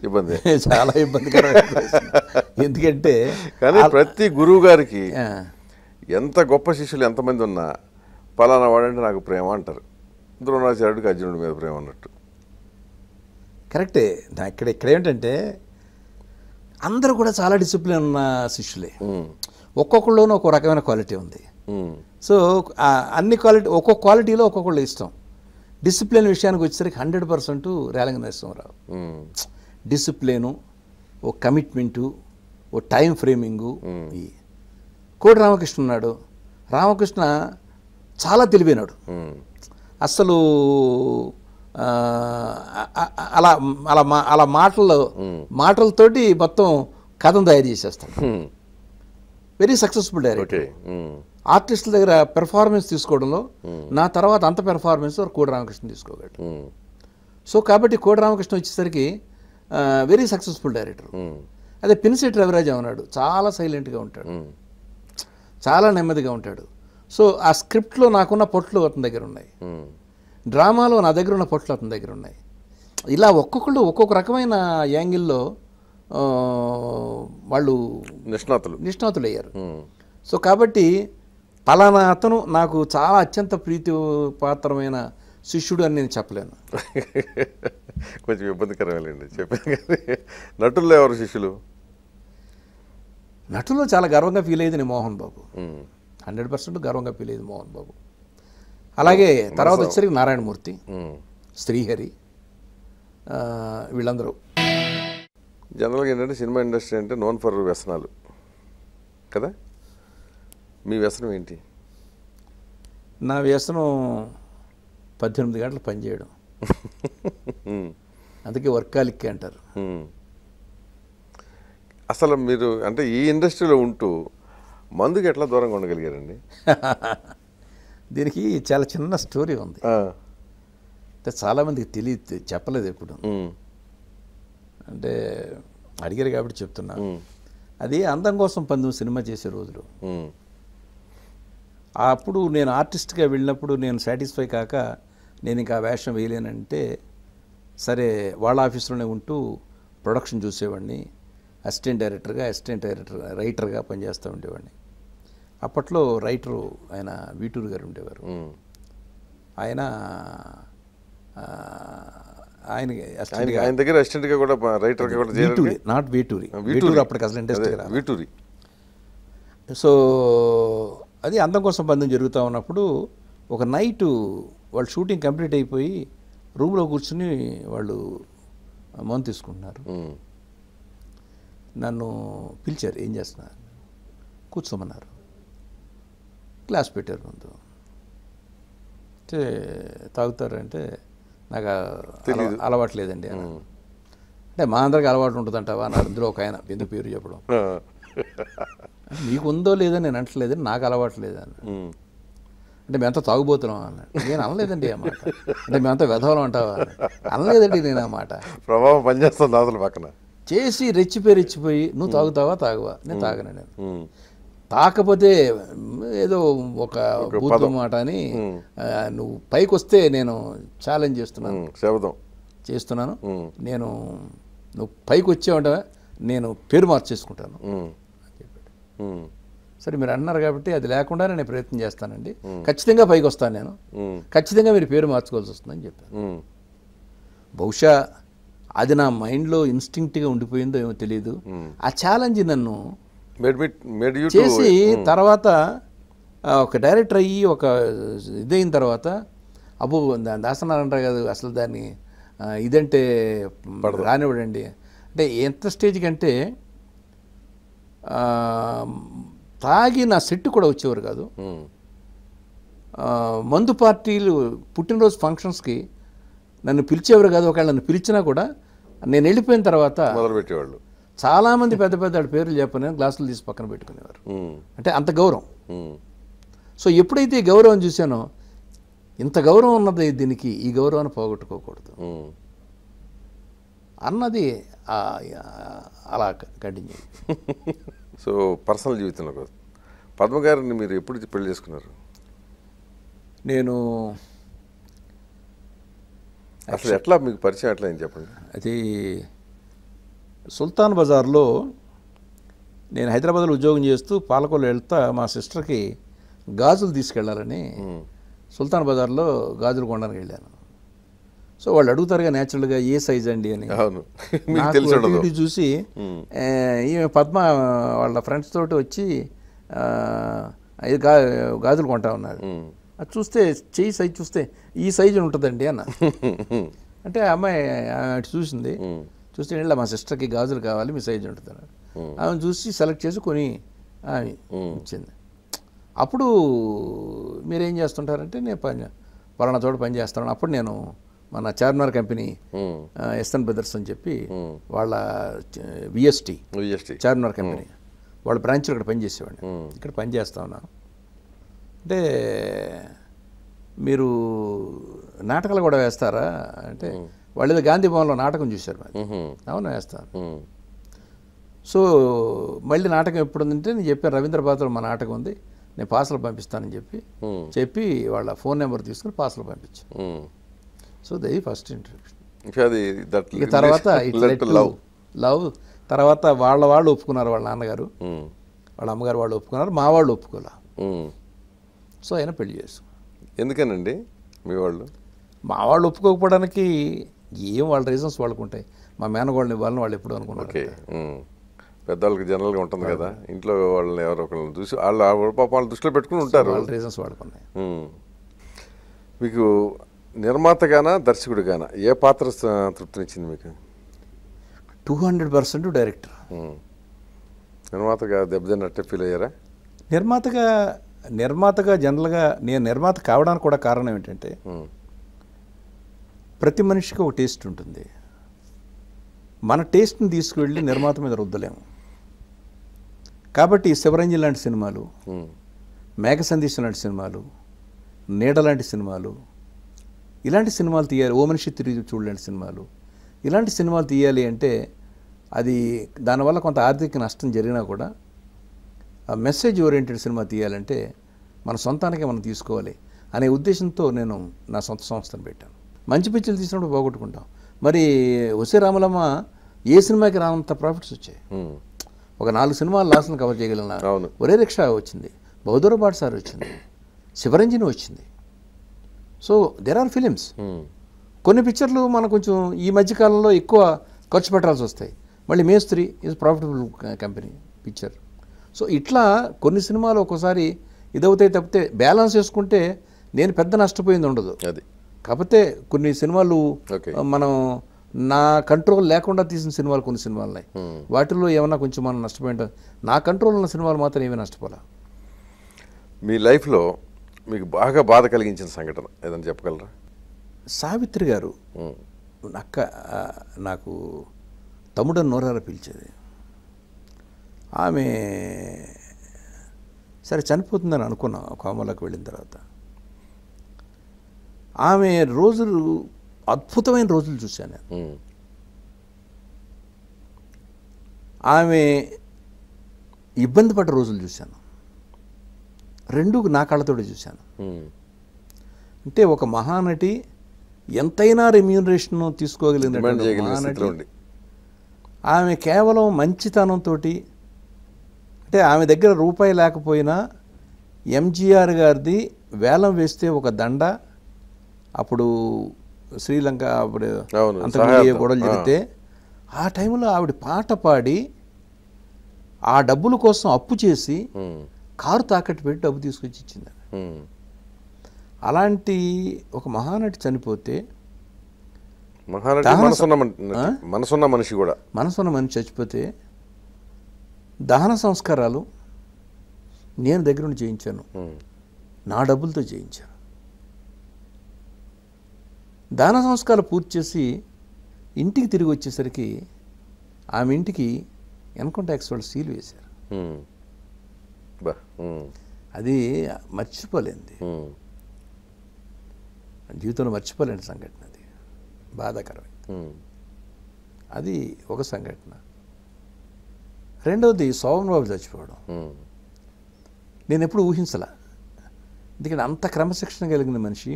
ఇబ్బంది చాలా ఇబ్బందికరం ఎందుకంటే కానీ ప్రతి గురువు గారికి ఎంత గొప్ప శిష్యులు ఎంతమంది ఉన్నా పలానా వాడంటే నాకు ప్రేమ అంటారు ద్రోణాచార్యుడికి అర్జునుడి మీద ప్రేమ అన్నట్టు కరెక్టే ఇక్కడ ఇక్కడ ఏంటంటే అందరూ కూడా చాలా డిసిప్లిన్ ఉన్న శిష్యులే ఒక్కొక్కళ్ళలోనూ ఒక్కో రకమైన క్వాలిటీ ఉంది సో అన్ని క్వాలిటీ ఒక్కొక్క క్వాలిటీలో ఒక్కొక్కళ్ళు ఇష్టం డిసిప్లిన్ విషయానికి వచ్చేసరికి hundred percent Relangi Narasimharao discipline ఓ కమిట్మెంటు ఓ టైం ఫ్రేమింగు కోటి రామకృష్ణ ఉన్నాడు రామకృష్ణ చాలా తెలివైనడు అస్సలు అలా అలా మా అలా మాటలు మాటలతోటి మొత్తం కథను తయారు చేసేస్తాడు వెరీ సక్సెస్ఫుల్ డైరెక్టర్ ఆర్టిస్టుల దగ్గర పెర్ఫార్మెన్స్ తీసుకోవడంలో నా తర్వాత అంత పెర్ఫార్మెన్స్ కోడి రామకృష్ణ తీసుకోగలడు సో కాబట్టి కోడి రామకృష్ణ వచ్చేసరికి వెరీ సక్సెస్ఫుల్ డైరెక్టర్ అదే పినిసెట్ రవిరాజ్ అన్నాడు చాలా సైలెంట్గా ఉంటాడు hmm. చాలా నెమ్మదిగా ఉంటాడు సో ఆ స్క్రిప్ట్లో నాకున్న పొట్లు అతని దగ్గర ఉన్నాయి hmm. డ్రామాలో నా దగ్గర ఉన్న పొట్లు అతని దగ్గర ఉన్నాయి ఇలా ఒక్కొక్కళ్ళు ఒక్కొక్క రకమైన యాంగిల్లో వాళ్ళు నిష్ణాతులు నిష్ణాతులు అయ్యారు సో hmm. కాబట్టి పలానా అతను నాకు చాలా అత్యంత ప్రీతి పాత్రమైన శిష్యుడు అని నేను చెప్పలేను కొంచెం ఇబ్బందికరమేలేండి చెప్పాను కానీ నటుల్లో ఎవరు శిష్యులు నటుల్లో చాలా గర్వంగా ఫీల్ అయ్యింది మోహన్ బాబు హండ్రెడ్ పర్సెంట్ గర్వంగా ఫీల్ అయ్యింది మోహన్ బాబు అలాగే తర్వాత వచ్చేసరికి నారాయణమూర్తి శ్రీహరి వీళ్ళందరూ జనరల్గా ఏంటంటే సినిమా ఇండస్ట్రీ అంటే నోన్ ఫర్ వ్యసనాలు కదా మీ వ్యసనం ఏంటి నా వ్యసనం పద్దెనిమిది గంటలు పనిచేయడం అందుకే వర్కాలిక్కి అంటారు అసలు మీరు అంటే ఈ ఇండస్ట్రీలో ఉంటూ మందుకు ఎట్లా దూరంగా ఉండగలిగారండి దీనికి చాలా చిన్న స్టోరీ ఉంది అంటే చాలామందికి తెలియదు చెప్పలేదు ఎప్పుడు అంటే అడిగారు కాబట్టి చెప్తున్నా అది అందం కోసం పందు సినిమా చేసే రోజులు అప్పుడు నేను ఆర్టిస్ట్గా వెళ్ళినప్పుడు నేను సాటిస్ఫై కాక నేను ఇంకా వేషం వేయలేనంటే సరే వాళ్ళ ఆఫీసులోనే ఉంటూ ప్రొడక్షన్ చూసేవాడిని అసిస్టెంట్ డైరెక్టర్గా అసిస్టెంట్ డైరెక్టర్ రైటర్గా పనిచేస్తూ ఉండేవాడిని అప్పట్లో రైటరు ఆయన వీటూరు గారు ఉండేవారు ఆయన ఆయన ఆయన దగ్గర అసిస్టెంట్గా కూడా రైటర్గా కూడా వీటూరి నాట్ వీటూరి వీటూరి అప్పటికి అసలు ఇంట్రెస్ట్ వీటూరి సో అది అందం కోసం బంధం జరుగుతూ ఉన్నప్పుడు ఒక నైటు వాళ్ళు షూటింగ్ కంప్లీట్ అయిపోయి రూమ్లో కూర్చుని వాళ్ళు మౌన్ తీసుకుంటున్నారు నన్ను పిలిచారు ఏం చేస్తున్నా కూర్చోమన్నారు గ్లాస్ పెట్టారు ముందు అంటే తాగుతారంటే నాకు అలవాటు లేదండి అంటే మా అందరికి అలవాటు ఉంటుంది అంటావా అన్నారు అందులో ఒక ఆయన ఎందుకు పేరు చెప్పడం మీకుందో ఉందో లేదని నేను అంటలేదని నాకు అలవాటు లేదని అంటే మేమంతా తాగుబోతున్నాం అన్న నేను అనలేదండి ఆ మాట అంటే మేమంతా వెధవలం అంటావా అనలేదండి నేను ఆ మాట ప్రభావం పనిచేస్తుంది అసలు పక్కన చేసి రెచ్చిపోయి రెచ్చిపోయి నువ్వు తాగుతావా తాగువా నేను తాగను నేను తాకపోతే ఏదో ఒక మాట అని నువ్వు పైకి వస్తే నేను ఛాలెంజ్ చేస్తున్నాను శబ్దం చేస్తున్నాను నేను నువ్వు పైకి వచ్చావంటే నేను పేరు మార్చేసుకుంటాను అని చెప్పాడు సరే మీరు అన్నారు కాబట్టి అది లేకుండా నేను ప్రయత్నం చేస్తానండి ఖచ్చితంగా పైకి వస్తాను నేను ఖచ్చితంగా మీరు పేరు మార్చుకోవాల్సి వస్తుందని చెప్పాను బహుశా అది నా మైండ్లో ఇన్స్టింక్ట్గా ఉండిపోయిందో ఏమో తెలియదు ఆ ఛాలెంజ్ నన్ను చేసి తర్వాత ఒక డైరెక్టర్ అయ్యి ఒక ఇదైన తర్వాత అబ్బో దాసనారాయణరావు గారు అసలు దాన్ని ఇదంటే రానివ్వడండి అంటే ఎంత స్టేజ్కి కంటే తాగి నా సెట్ కూడా వచ్చేవారు కాదు మందు పార్టీలు పుట్టినరోజు ఫంక్షన్స్కి నన్ను పిలిచేవారు కాదు ఒకవేళ నన్ను పిలిచినా కూడా నేను వెళ్ళిపోయిన తర్వాత మొదలుపెట్టేవాళ్ళు చాలామంది పెద్ద పెద్ద పేర్లు చెప్పని గ్లాసులు తీసి పక్కన పెట్టుకునేవారు అంటే అంత గౌరవం సో ఎప్పుడైతే గౌరవం చూశానో ఇంత గౌరవం ఉన్నది దీనికి ఈ గౌరవాన్ని పోగొట్టుకోకూడదు అన్నది అలా కంటిన్యూ సో పర్సనల్ జీవితంలో కాదు పద్మగారిని మీరు ఎప్పుడు పెళ్లి చేసుకున్నారు నేను అసలు ఎట్లా మీకు పరిచయం ఎట్లా ఏం చెప్పండి అది సుల్తాన్ బజార్లో నేను హైదరాబాద్లో ఉద్యోగం చేస్తూ పాలకొల్లు వెళ్తా మా సిస్టర్కి గాజులు తీసుకెళ్లాలని సుల్తాన్ బజార్లో గాజులు కొనడానికి వెళ్ళాను సో వాళ్ళు అడుగుతారుగా న్యాచురల్గా ఏ సైజ్ అండి అని అవును చూసి ఈమె పద్మ వాళ్ళ ఫ్రెండ్స్ తోటి వచ్చి గా గాజులు కొంటా ఉన్నారు అది చూస్తే చెయ్యి సైజ్ చూస్తే ఈ సైజు ఉంటుందండి అన్న అంటే అమ్మాయి అటు చూసింది చూస్తే ఇలా మా సిస్టర్కి గాజులు కావాలి మీ సైజు ఉంటుంది ఆమె చూసి సెలెక్ట్ చేసి కొని ఇచ్చింది అప్పుడు మీరేం చేస్తుంటారంటే నేను పని పలానా చోట పని చేస్తాను అప్పుడు నేను మన చార్మినార్ కంపెనీ ఎస్ఎన్ బ్రదర్స్ అని చెప్పి వాళ్ళ విఎస్టీ విఎస్టీ చార్మినార్ కంపెనీ వాళ్ళ బ్రాంచ్లో ఇక్కడ పనిచేసేవాడిని ఇక్కడ పనిచేస్తా ఉన్నాను అంటే మీరు నాటకాలు కూడా వేస్తారా అంటే వాళ్ళు ఏదో గాంధీ భవన్లో నాటకం చూశారు మరి అవును వేస్తాను సో మళ్ళీ నాటకం ఎప్పుడు ఉందంటే నేను చెప్పాను రవీంద్ర పాత్ర మా నాటకం ఉంది నేను పాసలు పంపిస్తానని చెప్పి చెప్పి వాళ్ళ ఫోన్ నెంబర్ తీసుకుని పాసలు పంపించాను సో దే ఫస్ట్ ఇంట్రొడక్షన్ తర్వాత లవ్ లవ్ తర్వాత వాళ్ళ వాళ్ళు ఒప్పుకున్నారు వాళ్ళ నాన్నగారు వాళ్ళ అమ్మగారు వాళ్ళు ఒప్పుకున్నారు మా వాళ్ళు ఒప్పుకోలే సో ఆయన పెళ్లి చేసుకున్నారు ఎందుకనండి మీ వాళ్ళు మా వాళ్ళు ఒప్పుకోకపోవడానికి ఏం వాళ్ళ రీజన్స్ వాళ్ళకు ఉంటాయి మా మేనగోళ్ళని ఇవ్వాలని వాళ్ళు ఎప్పుడు అనుకున్నారు పెద్దవాళ్ళకి జనరల్గా ఉంటుంది కదా ఇంట్లో వాళ్ళని ఎవరో ఒకళ్ళని చూసి వాళ్ళు పాప వాళ్ళు దృష్టిలో పెట్టుకుని ఉంటారు వాళ్ళ రీజన్స్ వాడుకున్నాయి మీకు నిర్మాతగానా దర్శకుడిగానా ఏ పాత్ర తృప్తినిచ్చింది మీకు టూ హండ్రెడ్ పర్సెంట్ డైరెక్టర్ నిర్మాతగా దెబ్బతిన్నట్టే ఫీల్ అయ్యారా నిర్మాతగా నిర్మాతగా జనరల్గా నేను నిర్మాత కావడానికి కూడా కారణం ఏంటంటే ప్రతి మనిషికి ఒక టేస్ట్ ఉంటుంది మన టేస్ట్ని తీసుకువెళ్ళి నిర్మాత మీద రుద్దలేము కాబట్టి శివరంజన్ లాంటి సినిమాలు మేఘ సందేశం లాంటి సినిమాలు నీడ లాంటి సినిమాలు ఇలాంటి సినిమాలు తీయాలి ఓమనిషి తిరిగి చూడలేని సినిమాలు ఇలాంటి సినిమాలు తీయాలి అంటే అది దానివల్ల కొంత ఆర్థిక నష్టం జరిగినా కూడా ఆ మెసేజ్ ఓరియంటెడ్ సినిమా తీయాలంటే మన సొంతానికే మనం తీసుకోవాలి అనే ఉద్దేశంతో నేను నా సొంత సంస్థను పెట్టాను మంచి పిక్చర్లు తీసినప్పుడు పోగొట్టుకుంటాం మరి వసే రామలమ్మ ఏ సినిమాకి రానంత ప్రాఫిట్స్ వచ్చాయి ఒక నాలుగు సినిమాలు లాస్ట్ని కవర్ చేయగలిగిన ఒరే రిక్షా వచ్చింది బహుదూర సార్ వచ్చింది శివరంజని వచ్చింది సో దెర్ ఆర్ ఫిలిమ్స్ కొన్ని పిక్చర్లు మనం కొంచెం ఈ మధ్యకాలంలో ఎక్కువ ఖర్చు పెట్టాల్సి వస్తాయి మళ్ళీ Mestri is profitable company picture so ఇట్లా కొన్ని సినిమాలు ఒక్కోసారి ఇదవుతాయి తప్పితే బ్యాలెన్స్ చేసుకుంటే నేను పెద్ద నష్టపోయింది ఉండదు అది కాకపోతే కొన్ని సినిమాలు మనం నా కంట్రోల్ లేకుండా తీసిన సినిమాలు కొన్ని సినిమాలున్నాయి వాటిల్లో ఏమైనా కొంచెం మనం నష్టపోయింటాం నా కంట్రోల్ ఉన్న సినిమాలు మాత్రం ఏమీ నష్టపోలే మీ లైఫ్లో మీకు బాగా బాధ కలిగించిన సంఘటన ఏదైనా చెప్పగలరా సావిత్రి గారు అక్క నాకు తమ్ముడు నోరార పిలిచేది ఆమె సరే చనిపోతుందని అనుకున్నాం కోమలకు వెళ్ళిన తర్వాత ఆమె రోజులు అద్భుతమైన రోజులు చూశాను నేను ఆమె ఇబ్బంది పడ్డ రోజులు చూశాను రెండు నా కళ్ళతోటి చూశాను అంటే ఒక మహానటి ఎంతైనా రెమ్యూనరేషన్ తీసుకోగలిగింది మహానటి ఆమె కేవలం మంచితనంతో అంటే ఆమె దగ్గర రూపాయి లేకపోయినా ఎంజీఆర్ గారిది వేలం వేస్తే ఒక దండ అప్పుడు శ్రీలంక అప్పుడు అంతర్జాతీయ గొడవలు జరిగితే ఆ టైంలో ఆవిడ పాట పాడి ఆ డబ్బుల కోసం అప్పు చేసి కారు తాకట్టు పెట్టి డబ్బు తీసుకొచ్చి ఇచ్చింది అలాంటి ఒక మహానటి చనిపోతే మనసున్న మనిషి కూడా మనసున్న మనిషి చచ్చిపోతే దహన సంస్కారాలు నేను దగ్గరుండి చేయించాను నా డబ్బులతో చేయించాను దహన సంస్కారాలు పూర్తి చేసి ఇంటికి తిరిగి వచ్చేసరికి ఆమె ఇంటికి ఇన్కమ్ ట్యాక్స్ వాళ్ళు సీల్ వేశారు అది మర్చిపోలేంది జీవితంలో మర్చిపోలేని సంఘటన అది బాధాకరమైంది అది ఒక సంఘటన రెండవది శోభన్ బాబు చచ్చిపోవడం నేను ఎప్పుడు ఊహించలా ఎందుకంటే అంత క్రమశిక్షణ కలిగిన మనిషి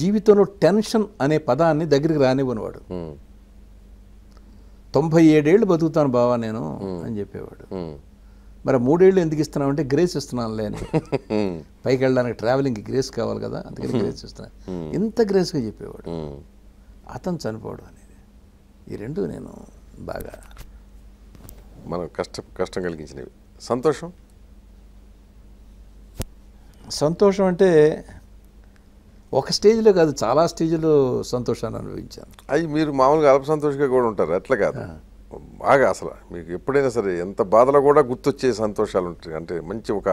జీవితంలో టెన్షన్ అనే పదాన్ని దగ్గరికి రానివ్వనివాడు తొంభై ఏడేళ్ళు బతుకుతాను బావా నేను అని చెప్పేవాడు మరి మూడేళ్ళు ఎందుకు ఇస్తున్నాం అంటే గ్రేస్ ఇస్తున్నాను లేని పైకి వెళ్ళడానికి ట్రావెలింగ్కి గ్రేస్ కావాలి కదా అందుకని గ్రేస్ hmm. ఇస్తున్నా hmm. ఇంత గ్రేస్గా చెప్పేవాడు hmm. అతను చనిపోవడం అనేది ఈ రెండు నేను బాగా మనం కష్ట కష్టం కలిగించినవి సంతోషం సంతోషం అంటే ఒక స్టేజ్లో కాదు చాలా స్టేజ్లో సంతోషాన్ని అనుభవించాను అది మీరు మామూలుగా అల్ప సంతోషంగా కూడా ఉంటారు ఎట్లా కాదు బాగా అసలు మీకు ఎప్పుడైనా సరే ఎంత బాధలో కూడా గుర్తొచ్చే సంతోషాలు ఉంటాయి అంటే మంచి ఒక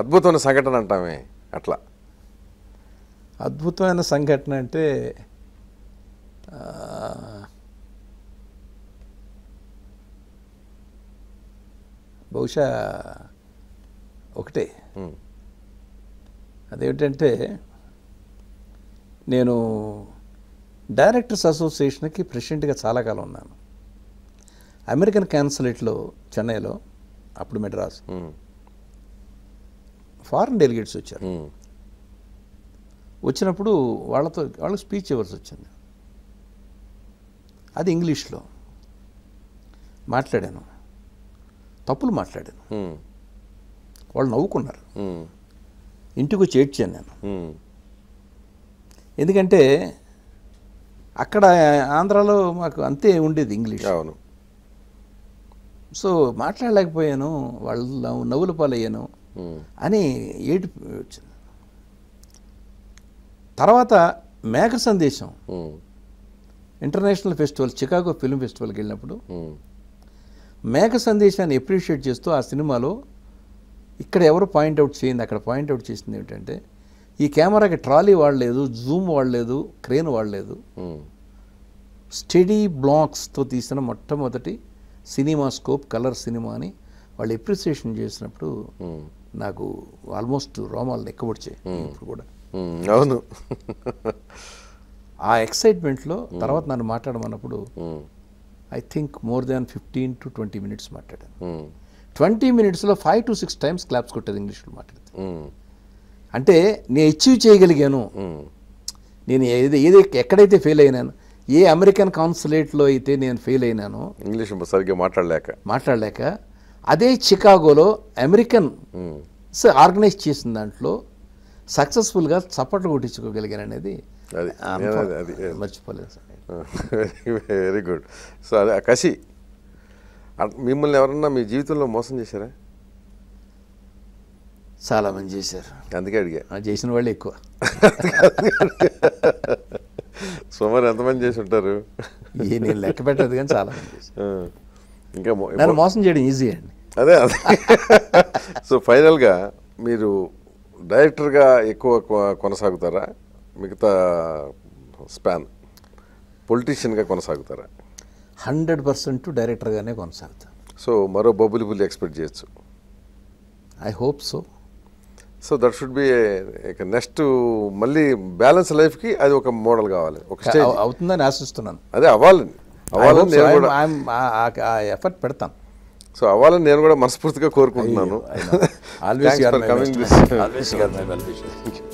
అద్భుతమైన సంఘటన అంటామే అట్లా అద్భుతమైన సంఘటన అంటే బహుశా ఒకటే అదేమిటంటే నేను డైరెక్టర్స్ అసోసియేషన్కి ప్రెసిడెంట్గా చాలా కాలం ఉన్నాను అమెరికన్ క్యాన్సులేట్లో చెన్నైలో అప్పుడు మెడ్రాస్ ఫారిన్ డెలిగేట్స్ వచ్చారు వచ్చినప్పుడు వాళ్ళతో వాళ్ళకి స్పీచ్ ఇవ్వాల్సి వచ్చింది అది ఇంగ్లీష్లో మాట్లాడాను తప్పులు మాట్లాడాను వాళ్ళు నవ్వుకున్నారు ఇంటికి వచ్చి ఏడ్చాను నేను ఎందుకంటే అక్కడ ఆంధ్రాలో మాకు అంతే ఉండేది ఇంగ్లీష్ అవును సో మాట్లాడలేకపోయాను వాళ్ళు నవ్వుల పాలయ్యాను అని ఏటి వచ్చింది తర్వాత మేక సందేశం ఇంటర్నేషనల్ ఫెస్టివల్ చికాగో ఫిల్మ్ ఫెస్టివల్కి వెళ్ళినప్పుడు మేక సందేశాన్ని ఎప్రిషియేట్ చేస్తూ ఆ సినిమాలో ఇక్కడ ఎవరు పాయింట్అవుట్ చేయండి అక్కడ పాయింట్అవుట్ చేసింది ఏమిటంటే ఈ కెమెరాకి ట్రాలీ వాడలేదు జూమ్ వాడలేదు క్రేన్ వాడలేదు స్టడీ బ్లాక్స్తో తీసిన మొట్టమొదటి సినిమా స్కోప్ కలర్ సినిమా అని వాళ్ళు ఎప్రిసియేషన్ చేసినప్పుడు నాకు ఆల్మోస్ట్ రోమాలు ఎక్కబొచ్చాయి ఇప్పుడు కూడా అవును ఆ ఎక్సైట్మెంట్లో తర్వాత నన్ను మాట్లాడమన్నప్పుడు I think more than fifteen to twenty minutes మాట్లాడాను ట్వంటీ మినిట్స్లో five to six times claps కొట్టేది ఇంగ్లీష్లో మాట్లాడితే అంటే నేను అచీవ్ చేయగలిగాను నేను ఏది ఏది ఎక్కడైతే ఫెయిల్ అయినాను ఏ అమెరికన్ కాన్సులేట్లో అయితే నేను ఫెయిల్ అయినాను ఇంగ్లీష్ సరిగ్గా మాట్లాడలేక మాట్లాడలేక అదే చికాగోలో అమెరికన్ ఆర్గనైజ్ చేసిన దాంట్లో సక్సెస్ఫుల్గా చప్పట్లు కొట్టించుకోగలిగాను అనేది మర్చిపోలేదు వెరీ గుడ్ సో అదే కసి మిమ్మల్ని ఎవరన్నా మీ జీవితంలో మోసం చేశారా చాలా మంది చేశారు అందుకే అడిగా చేసిన వాళ్ళు ఎక్కువ సుమారు ఎంతమంది చేసి ఉంటారు నేను లెక్క పెట్టదు కానీ చాలా ఇంకా నన్ను మోసం చేయడం ఈజీ అండి అదే సో ఫైనల్గా మీరు డైరెక్టర్గా ఎక్కువ కొనసాగుతారా మిగతా స్పాన్ పొలిటీషియన్గా కొనసాగుతారా హండ్రెడ్ పర్సెంట్ డైరెక్టర్గానే కొనసాగుతారు సో మరో బొబ్బులి బుల్లి ఎక్స్పెక్ట్ చేయొచ్చు I hope so so that should be ఇక నెక్స్ట్ మళ్ళీ బ్యాలెన్స్ లైఫ్ కి అది ఒక మోడల్ కావాలి ఒక స్టేజ్ అవుతుందని ఆశిస్తున్నాను అదే అవ్వాలని అవ్వాలని ఎఫర్ట్ పెడతాను సో అవ్వాలని నేను కూడా మనస్ఫూర్తిగా కోరుకుంటున్నాను